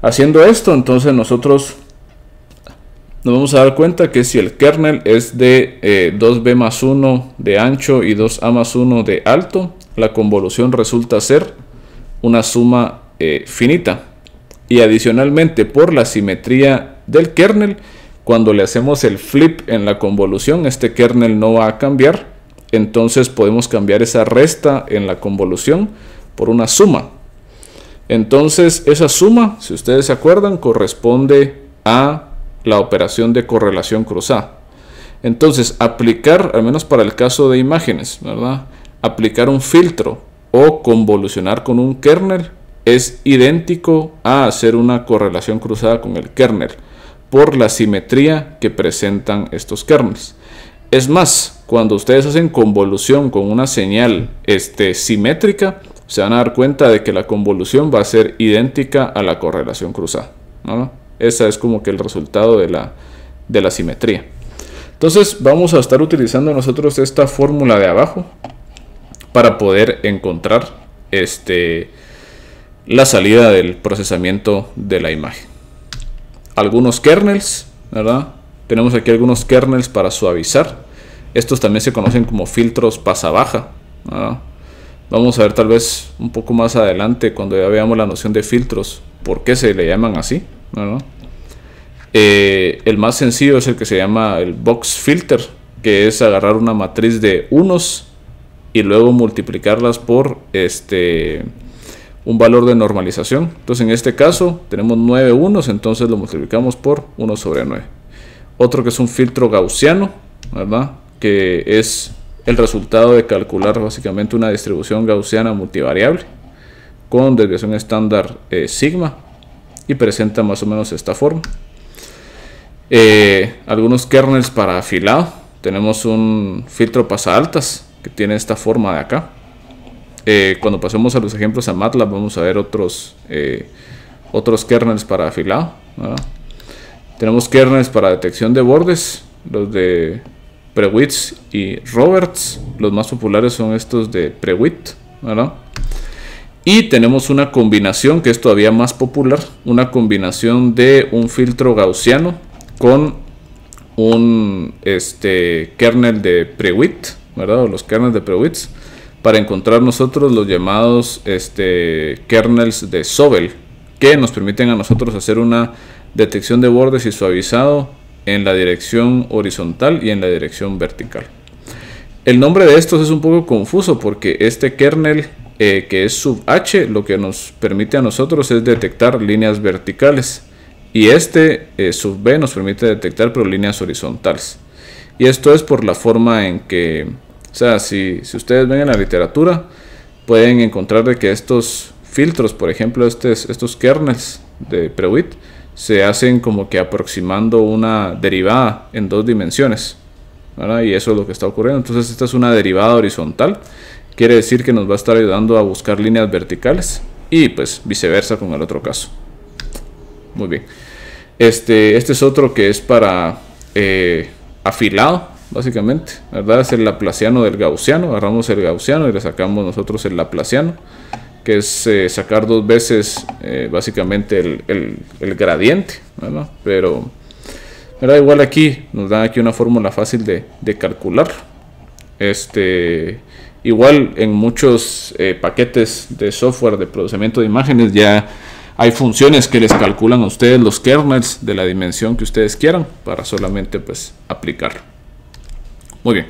Haciendo esto, entonces nosotros nos vamos a dar cuenta que si el kernel es de 2b eh, más 1 de ancho y 2a más 1 de alto, la convolución resulta ser una suma eh, finita. Y adicionalmente, por la simetría del kernel, cuando le hacemos el flip en la convolución, este kernel no va a cambiar. Entonces podemos cambiar esa resta en la convolución por una suma. Entonces esa suma, si ustedes se acuerdan, corresponde a la operación de correlación cruzada. Entonces aplicar, al menos para el caso de imágenes, ¿verdad? Aplicar un filtro o convolucionar con un kernel es idéntico a hacer una correlación cruzada con el kernel por la simetría que presentan estos kernels. Es más, cuando ustedes hacen convolución con una señal este, simétrica, se van a dar cuenta de que la convolución va a ser idéntica a la correlación cruzada. ¿no? Esa es como que el resultado de la, de la simetría. Entonces vamos a estar utilizando nosotros esta fórmula de abajo para poder encontrar este, la salida del procesamiento de la imagen. Algunos kernels, ¿verdad? Tenemos aquí algunos kernels para suavizar. Estos también se conocen como filtros pasa-baja. Vamos a ver tal vez un poco más adelante cuando ya veamos la noción de filtros, por qué se le llaman así. Eh, el más sencillo es el que se llama el box filter, que es agarrar una matriz de unos y luego multiplicarlas por este un valor de normalización. Entonces en este caso tenemos 9 unos, entonces lo multiplicamos por 1 sobre 9. Otro que es un filtro gaussiano, ¿verdad? Que es el resultado de calcular básicamente una distribución gaussiana multivariable con desviación estándar eh, sigma y presenta más o menos esta forma. Eh, algunos kernels para afilado. Tenemos un filtro pasa altas que tiene esta forma de acá. Eh, cuando pasemos a los ejemplos a MATLAB vamos a ver otros, otros kernels para afilado. Tenemos kernels para detección de bordes, los de Prewitt y Roberts. Los más populares son estos de Prewitt, ¿verdad? Y tenemos una combinación que es todavía más popular, una combinación de un filtro gaussiano con un este, kernel de Prewitt, ¿verdad? los kernels de Prewitt para encontrar nosotros los llamados este, kernels de Sobel que nos permiten a nosotros hacer una detección de bordes y suavizado en la dirección horizontal y en la dirección vertical. El nombre de estos es un poco confuso porque este kernel eh, que es sub h lo que nos permite a nosotros es detectar líneas verticales y este eh, sub b nos permite detectar pero líneas horizontales. Y esto es por la forma en que, o sea, si, si ustedes ven en la literatura, pueden encontrar de que estos filtros, por ejemplo, estos kernels de Prewit, se hacen como que aproximando una derivada en dos dimensiones. Y eso es lo que está ocurriendo. Entonces esta es una derivada horizontal. Quiere decir que nos va a estar ayudando a buscar líneas verticales. Y pues viceversa con el otro caso. Muy bien. Este, este es otro que es para eh, afilado, básicamente. ¿verdad? Es el laplaciano del gaussiano. Agarramos el gaussiano y le sacamos nosotros el laplaciano que es eh, sacar dos veces eh, básicamente el, gradiente, Pero, igual aquí nos da aquí una fórmula fácil de, calcular. Este, igual en muchos eh, paquetes de software de procesamiento de imágenes ya hay funciones que les calculan a ustedes los kernels de la dimensión que ustedes quieran para solamente pues aplicarlo. Muy bien.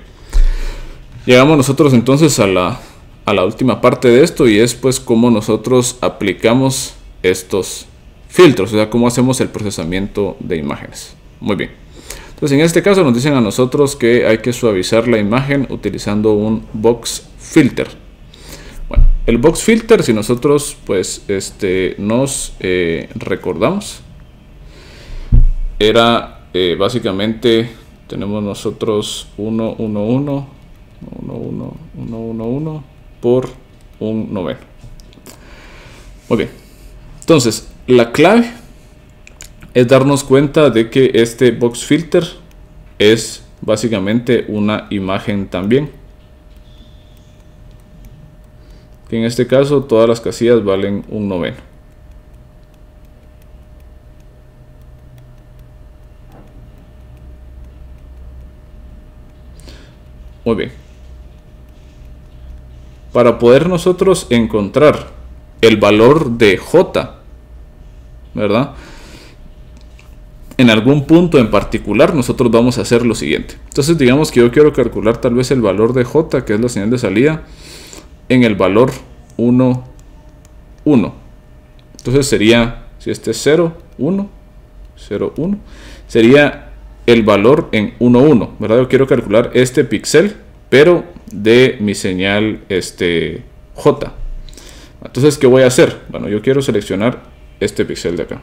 Llegamos nosotros entonces a la a la última parte de esto y es pues cómo nosotros aplicamos estos filtros, o sea, cómo hacemos el procesamiento de imágenes. Muy bien. Entonces en este caso nos dicen a nosotros que hay que suavizar la imagen utilizando un box filter. Bueno, el box filter, si nosotros pues este, nos eh, recordamos, era eh, básicamente, tenemos nosotros 111 111 por un noveno. bien entonces la clave es darnos cuenta de que este box filter es básicamente una imagen también. en este caso todas las casillas valen un noveno. Muy bien para poder nosotros encontrar el valor de J, ¿verdad? En algún punto en particular nosotros vamos a hacer lo siguiente. Entonces digamos que yo quiero calcular tal vez el valor de J, que es la señal de salida, en el valor 1, 1. Entonces sería, si este es 0, 1, 0, 1, sería el valor en 1, 1, ¿verdad? Yo quiero calcular este píxel pero de mi señal este, J. Entonces, ¿qué voy a hacer? Bueno, yo quiero seleccionar este pixel de acá.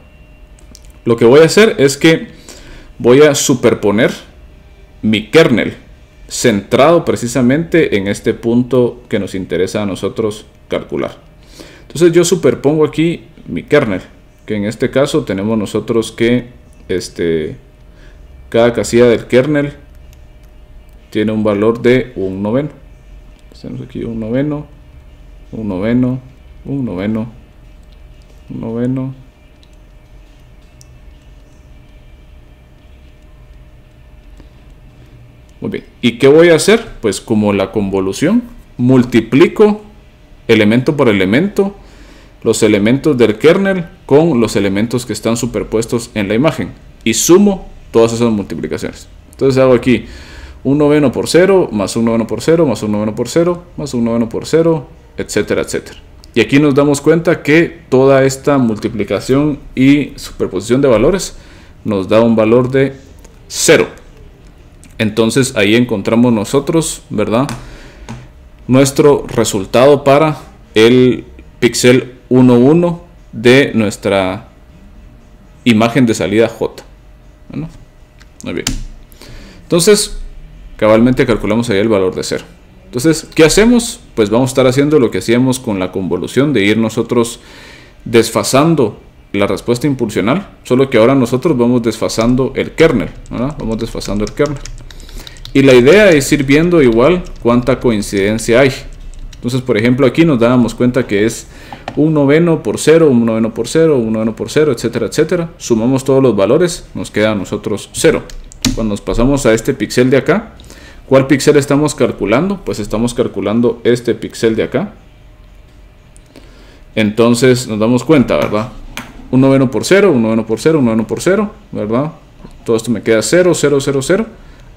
Lo que voy a hacer es que voy a superponer mi kernel centrado precisamente en este punto que nos interesa a nosotros calcular. Entonces yo superpongo aquí mi kernel, que en este caso tenemos nosotros que este, cada casilla del kernel tiene un valor de un noveno. Tenemos aquí un noveno, un noveno, un noveno, un noveno. Muy bien. ¿Y qué voy a hacer? Pues como la convolución, multiplico elemento por elemento los elementos del kernel con los elementos que están superpuestos en la imagen y sumo todas esas multiplicaciones. Entonces hago aquí 1 noveno por 0, más 1 por 0, más 1 noveno por 0, más 1 noveno por 0, etcétera, etcétera. Y aquí nos damos cuenta que toda esta multiplicación y superposición de valores nos da un valor de 0. Entonces ahí encontramos nosotros, ¿verdad? Nuestro resultado para el pixel 1.1 de nuestra imagen de salida J. muy bien. Entonces, cabalmente calculamos ahí el valor de 0. Entonces, ¿qué hacemos? Pues vamos a estar haciendo lo que hacíamos con la convolución de ir nosotros desfasando la respuesta impulsional, solo que ahora nosotros vamos desfasando el kernel, Vamos desfasando el kernel. Y la idea es ir viendo igual cuánta coincidencia hay. Entonces, por ejemplo, aquí nos dábamos cuenta que es un noveno por 0, un noveno por 0, un noveno por 0, etcétera, etcétera. Sumamos todos los valores, nos queda a nosotros 0. Cuando nos pasamos a este pixel de acá, ¿Cuál píxel estamos calculando? Pues estamos calculando este píxel de acá. Entonces nos damos cuenta, ¿verdad? Un noveno por 0, un noveno por 0, un noveno por 0, ¿verdad? Todo esto me queda 0, 0, 0, 0,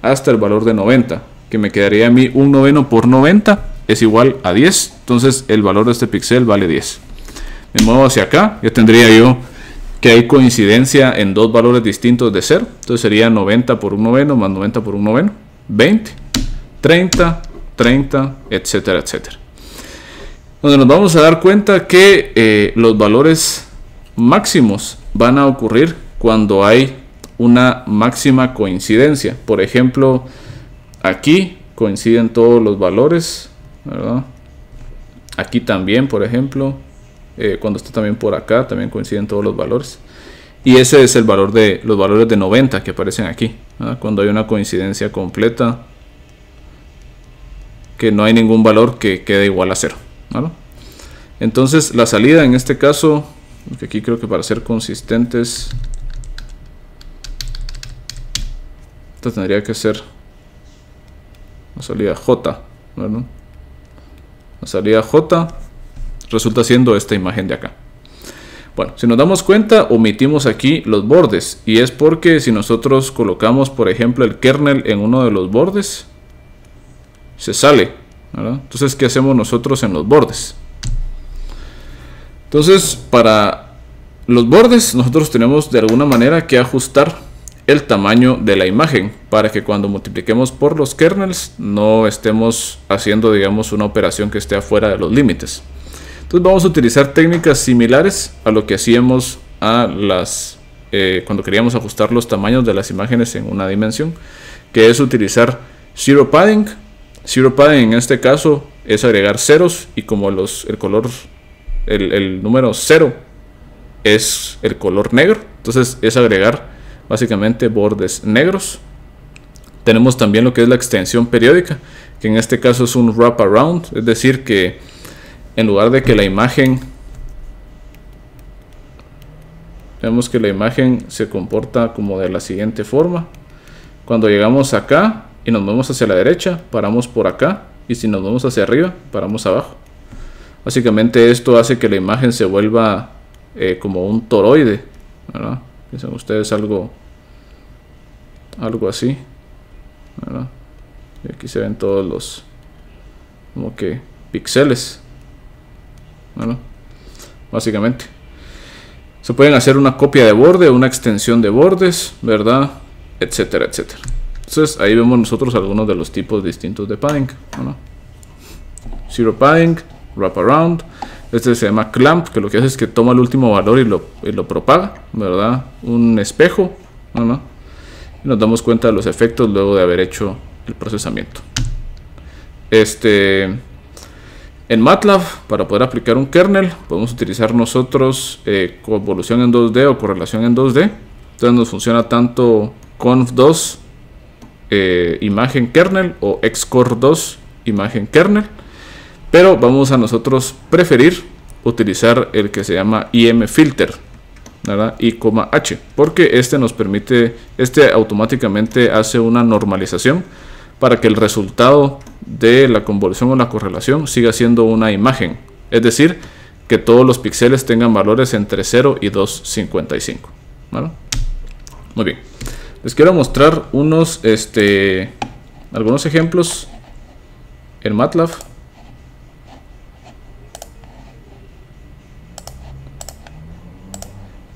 hasta el valor de 90, que me quedaría a mí un noveno por 90 es igual a 10. Entonces el valor de este píxel vale 10. Me muevo hacia acá, Yo tendría yo que hay coincidencia en dos valores distintos de 0. Entonces sería 90 por un noveno más 90 por un noveno, 20 30, 30, etcétera, etcétera. Donde nos vamos a dar cuenta que eh, los valores máximos van a ocurrir cuando hay una máxima coincidencia. Por ejemplo, aquí coinciden todos los valores, Aquí también, por ejemplo, eh, cuando está también por acá, también coinciden todos los valores. Y ese es el valor de los valores de 90 que aparecen aquí, cuando hay una coincidencia completa que no hay ningún valor que quede igual a cero. Entonces la salida en este caso, que aquí creo que para ser consistentes, esto tendría que ser la salida J, La salida J resulta siendo esta imagen de acá. Bueno, si nos damos cuenta, omitimos aquí los bordes. Y es porque si nosotros colocamos, por ejemplo, el kernel en uno de los bordes, se sale. Entonces, ¿qué hacemos nosotros en los bordes? Entonces, para los bordes, nosotros tenemos de alguna manera que ajustar el tamaño de la imagen para que cuando multipliquemos por los kernels no estemos haciendo, digamos, una operación que esté afuera de los límites. Entonces vamos a utilizar técnicas similares a lo que hacíamos a las eh, cuando queríamos ajustar los tamaños de las imágenes en una dimensión, que es utilizar zero padding Zero padding en este caso es agregar ceros y como los, el color, el, número cero es el color negro, entonces es agregar básicamente bordes negros. Tenemos también lo que es la extensión periódica, que en este caso es un wrap around, es decir que en lugar de que la imagen vemos que la imagen se comporta como de la siguiente forma. Cuando llegamos acá, y nos movemos hacia la derecha, paramos por acá y si nos movemos hacia arriba, paramos abajo. Básicamente esto hace que la imagen se vuelva eh, como un toroide, ¿verdad? Piensen ustedes algo, algo así, Y aquí se ven todos los, como que, píxeles, ¿verdad? Básicamente. Se pueden hacer una copia de borde, una extensión de bordes, ¿verdad? Etcétera, etcétera. Entonces ahí vemos nosotros algunos de los tipos distintos de padding. Zero padding, wrap around. Este se llama clamp, que lo que hace es que toma el último valor y lo, propaga, ¿verdad? Un espejo, Y nos damos cuenta de los efectos luego de haber hecho el procesamiento. Este, en MATLAB, para poder aplicar un kernel, podemos utilizar nosotros eh, convolución en 2D o correlación en 2D. Entonces nos funciona tanto conf2 eh, imagen kernel o Xcore 2 imagen kernel. Pero vamos a nosotros preferir utilizar el que se llama IM filter. y h porque este nos permite este automáticamente hace una normalización para que el resultado de la convolución o la correlación siga siendo una imagen es decir que todos los píxeles tengan valores entre 0 y 255 muy bien les quiero mostrar unos, este, algunos ejemplos en MATLAB.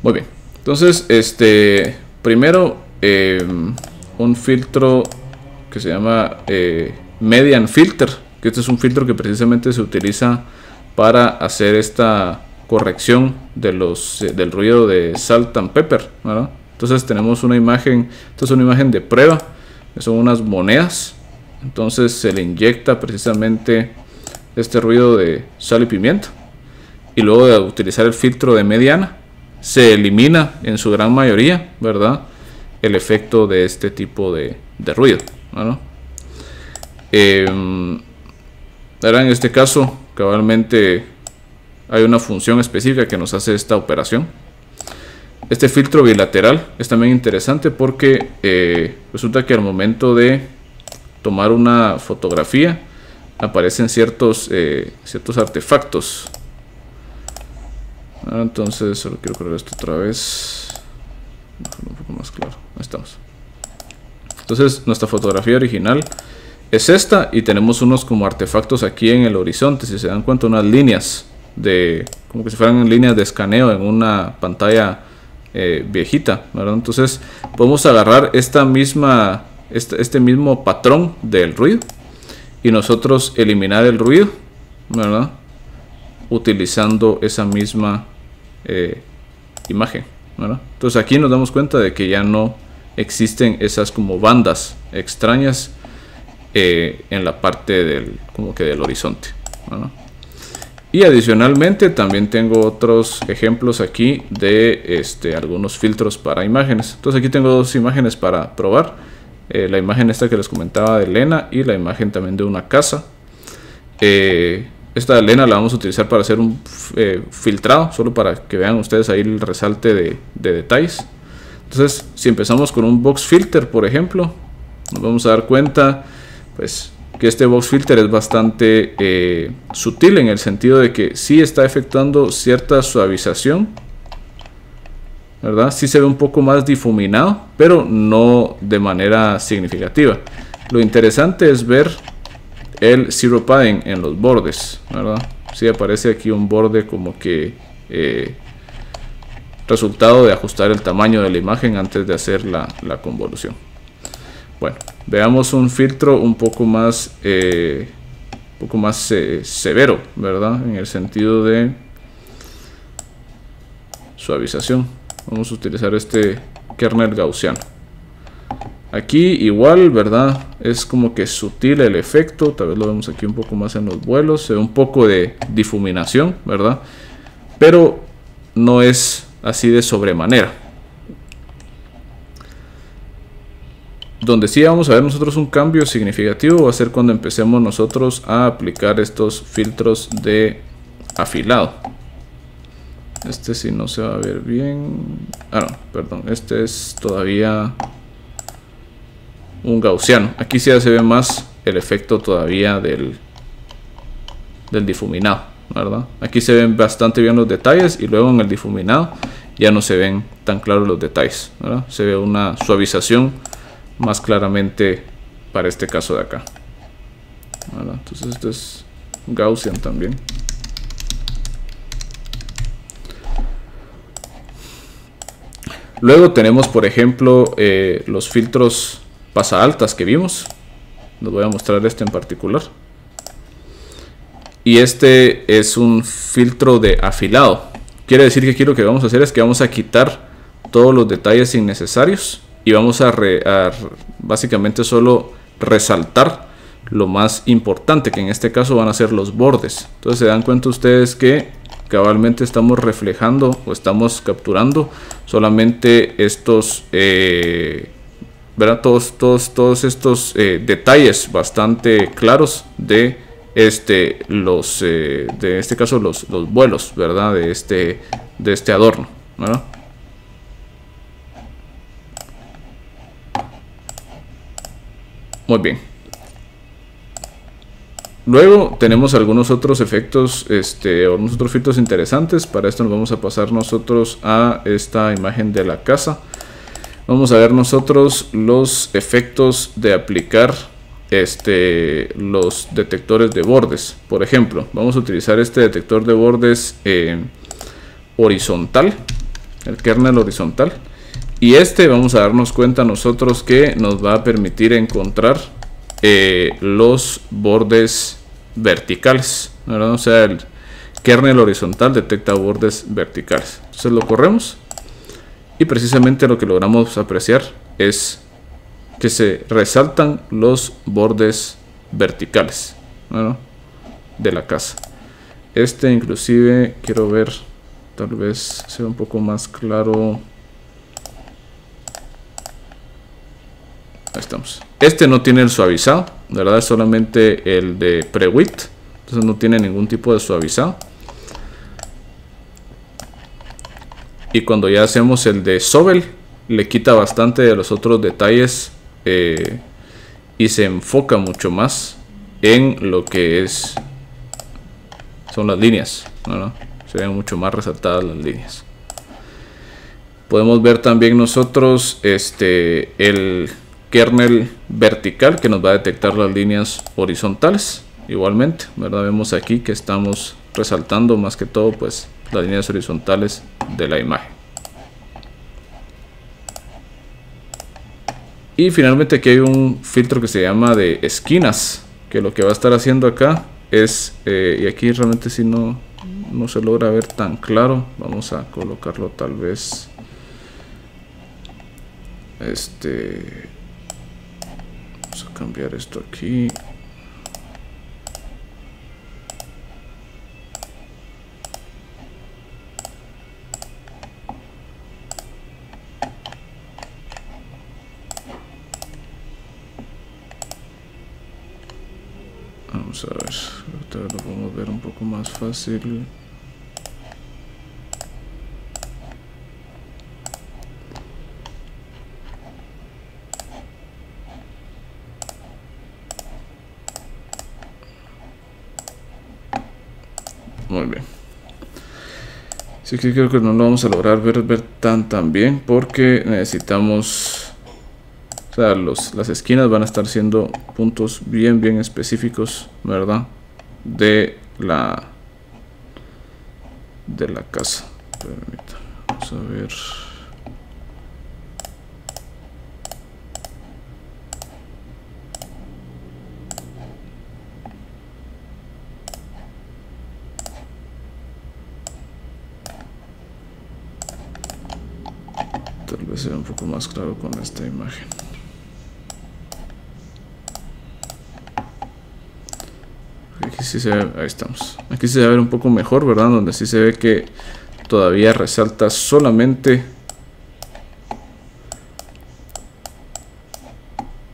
Muy bien, entonces, este, primero em, un filtro que se llama eh, Median Filter, que este es un filtro que precisamente se utiliza para hacer esta corrección de los, eh, del ruido de salt and pepper, entonces tenemos una imagen, esta es una imagen de prueba, son unas monedas. Entonces se le inyecta precisamente este ruido de sal y pimienta. Y luego de utilizar el filtro de mediana, se elimina en su gran mayoría, ¿verdad? El efecto de este tipo de, ruido. Em, ahora en este caso, cabalmente hay una función específica que nos hace esta operación. Este filtro bilateral es también interesante porque eh, resulta que al momento de tomar una fotografía aparecen ciertos, eh, ciertos artefactos. Ah, entonces, solo quiero correr esto otra vez. Un poco más claro. estamos. Entonces, nuestra fotografía original es esta y tenemos unos como artefactos aquí en el horizonte. Si se dan cuenta, unas líneas de como que fueran líneas de escaneo en una pantalla eh, viejita, entonces Entonces podemos agarrar esta misma, este, mismo patrón del ruido y nosotros eliminar el ruido, Utilizando esa misma eh, imagen, Entonces aquí nos damos cuenta de que ya no existen esas como bandas extrañas eh, en la parte del, como que del horizonte, y adicionalmente también tengo otros ejemplos aquí de este, algunos filtros para imágenes. Entonces aquí tengo dos imágenes para probar. Eh, la imagen esta que les comentaba de Elena y la imagen también de una casa. Eh, esta de Elena la vamos a utilizar para hacer un eh, filtrado, solo para que vean ustedes ahí el resalte de, de detalles. Entonces si empezamos con un box filter por ejemplo, nos vamos a dar cuenta pues que este box filter es bastante eh, sutil en el sentido de que sí está efectuando cierta suavización, ¿verdad? Sí se ve un poco más difuminado, pero no de manera significativa. Lo interesante es ver el zero padding en los bordes, ¿verdad? Sí aparece aquí un borde como que eh, resultado de ajustar el tamaño de la imagen antes de hacer la, la convolución. Bueno, veamos un filtro un poco más, eh, un poco más eh, severo, ¿verdad? En el sentido de suavización. Vamos a utilizar este kernel gaussiano. Aquí igual, ¿verdad? Es como que sutil el efecto, tal vez lo vemos aquí un poco más en los vuelos, se ve un poco de difuminación, ¿verdad? Pero no es así de sobremanera. donde sí vamos a ver nosotros un cambio significativo va a ser cuando empecemos nosotros a aplicar estos filtros de afilado este si no se va a ver bien ah no, perdón, este es todavía un gaussiano aquí sí ya se ve más el efecto todavía del del difuminado ¿verdad? aquí se ven bastante bien los detalles y luego en el difuminado ya no se ven tan claros los detalles se ve una suavización más claramente para este caso de acá. entonces esto es Gaussian también. Luego tenemos, por ejemplo, eh, los filtros pasa altas que vimos. Les voy a mostrar este en particular. Y este es un filtro de afilado. Quiere decir que aquí lo que vamos a hacer es que vamos a quitar todos los detalles innecesarios y vamos a, básicamente solo resaltar lo más importante, que en este caso van a ser los bordes. Entonces se dan cuenta ustedes que cabalmente estamos reflejando o estamos capturando solamente estos, eh, ¿verdad? Todos, todos, todos estos eh, detalles bastante claros de este los eh, de este caso los, los, vuelos verdad de este de este adorno ¿verdad? Muy bien. Luego tenemos algunos otros efectos, este, algunos otros filtros interesantes. Para esto nos vamos a pasar nosotros a esta imagen de la casa. Vamos a ver nosotros los efectos de aplicar este, los detectores de bordes. Por ejemplo, vamos a utilizar este detector de bordes eh, horizontal, el kernel horizontal. Y este vamos a darnos cuenta nosotros que nos va a permitir encontrar eh, los bordes verticales. no O sea, el kernel horizontal detecta bordes verticales. Entonces lo corremos y precisamente lo que logramos apreciar es que se resaltan los bordes verticales de la casa este inclusive quiero ver tal vez sea un poco más claro estamos. Este no tiene el suavizado, ¿verdad? Es solamente el de pre Entonces no tiene ningún tipo de suavizado. Y cuando ya hacemos el de Sobel, le quita bastante de los otros detalles eh, y se enfoca mucho más en lo que es son las líneas. Se ven mucho más resaltadas las líneas. Podemos ver también nosotros este, el kernel vertical que nos va a detectar las líneas horizontales igualmente ¿verdad? vemos aquí que estamos resaltando más que todo pues las líneas horizontales de la imagen y finalmente aquí hay un filtro que se llama de esquinas que lo que va a estar haciendo acá es eh, y aquí realmente si no no se logra ver tan claro vamos a colocarlo tal vez este Vamos a cambiar esto aquí. Vamos a ver, ahora lo a ver un poco más fácil. Así que creo que no lo vamos a lograr ver, ver tan tan bien porque necesitamos... O sea, las esquinas van a estar siendo puntos bien bien específicos, ¿verdad? De la... De la casa. Vamos a ver... se ve un poco más claro con esta imagen aquí sí se ve, ahí estamos aquí se ve un poco mejor verdad donde sí se ve que todavía resalta solamente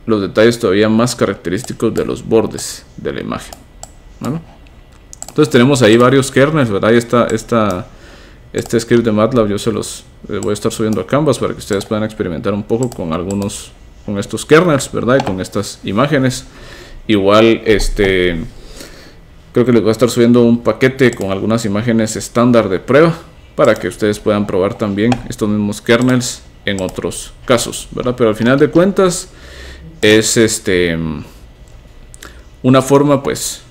los detalles todavía más característicos de los bordes de la imagen entonces tenemos ahí varios kernels verdad y está esta este script de MATLAB yo se los eh, voy a estar subiendo a Canvas para que ustedes puedan experimentar un poco con algunos, con estos kernels, ¿verdad? Y con estas imágenes. Igual, este, creo que les voy a estar subiendo un paquete con algunas imágenes estándar de prueba para que ustedes puedan probar también estos mismos kernels en otros casos, ¿verdad? Pero al final de cuentas es este una forma pues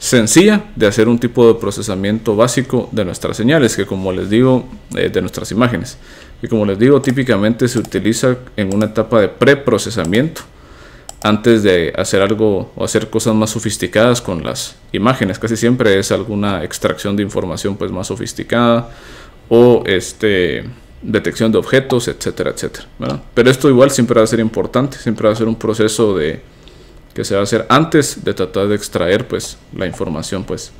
sencilla de hacer un tipo de procesamiento básico de nuestras señales, que como les digo, eh, de nuestras imágenes, que como les digo, típicamente se utiliza en una etapa de preprocesamiento antes de hacer algo o hacer cosas más sofisticadas con las imágenes. Casi siempre es alguna extracción de información pues más sofisticada o este detección de objetos, etcétera, etcétera. Pero esto igual siempre va a ser importante, siempre va a ser un proceso de que se va a hacer antes de tratar de extraer pues la información pues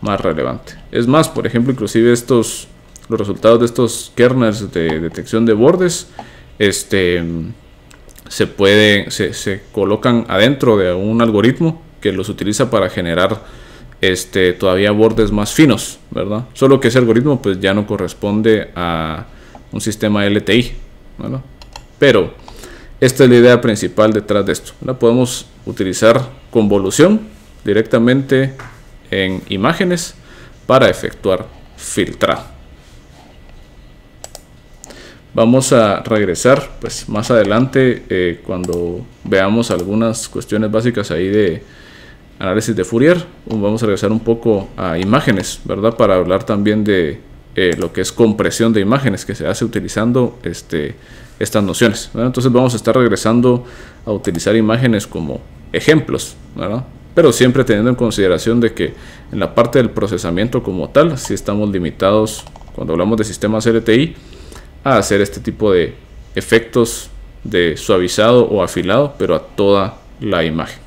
más relevante. Es más, por ejemplo, inclusive estos los resultados de estos kernels de detección de bordes este se puede se, colocan adentro de un algoritmo que los utiliza para generar este, todavía bordes más finos, ¿verdad? Solo que ese algoritmo pues ya no corresponde a un sistema LTI, Pero esta es la idea principal detrás de esto. La podemos utilizar convolución directamente en imágenes para efectuar filtrado. Vamos a regresar pues, más adelante eh, cuando veamos algunas cuestiones básicas ahí de análisis de Fourier. Vamos a regresar un poco a imágenes, ¿verdad? Para hablar también de eh, lo que es compresión de imágenes que se hace utilizando este, estas nociones. Entonces vamos a estar regresando a utilizar imágenes como ejemplos, pero siempre teniendo en consideración de que en la parte del procesamiento como tal, si estamos limitados cuando hablamos de sistemas LTI a hacer este tipo de efectos de suavizado o afilado, pero a toda la imagen.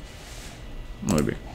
Muy bien.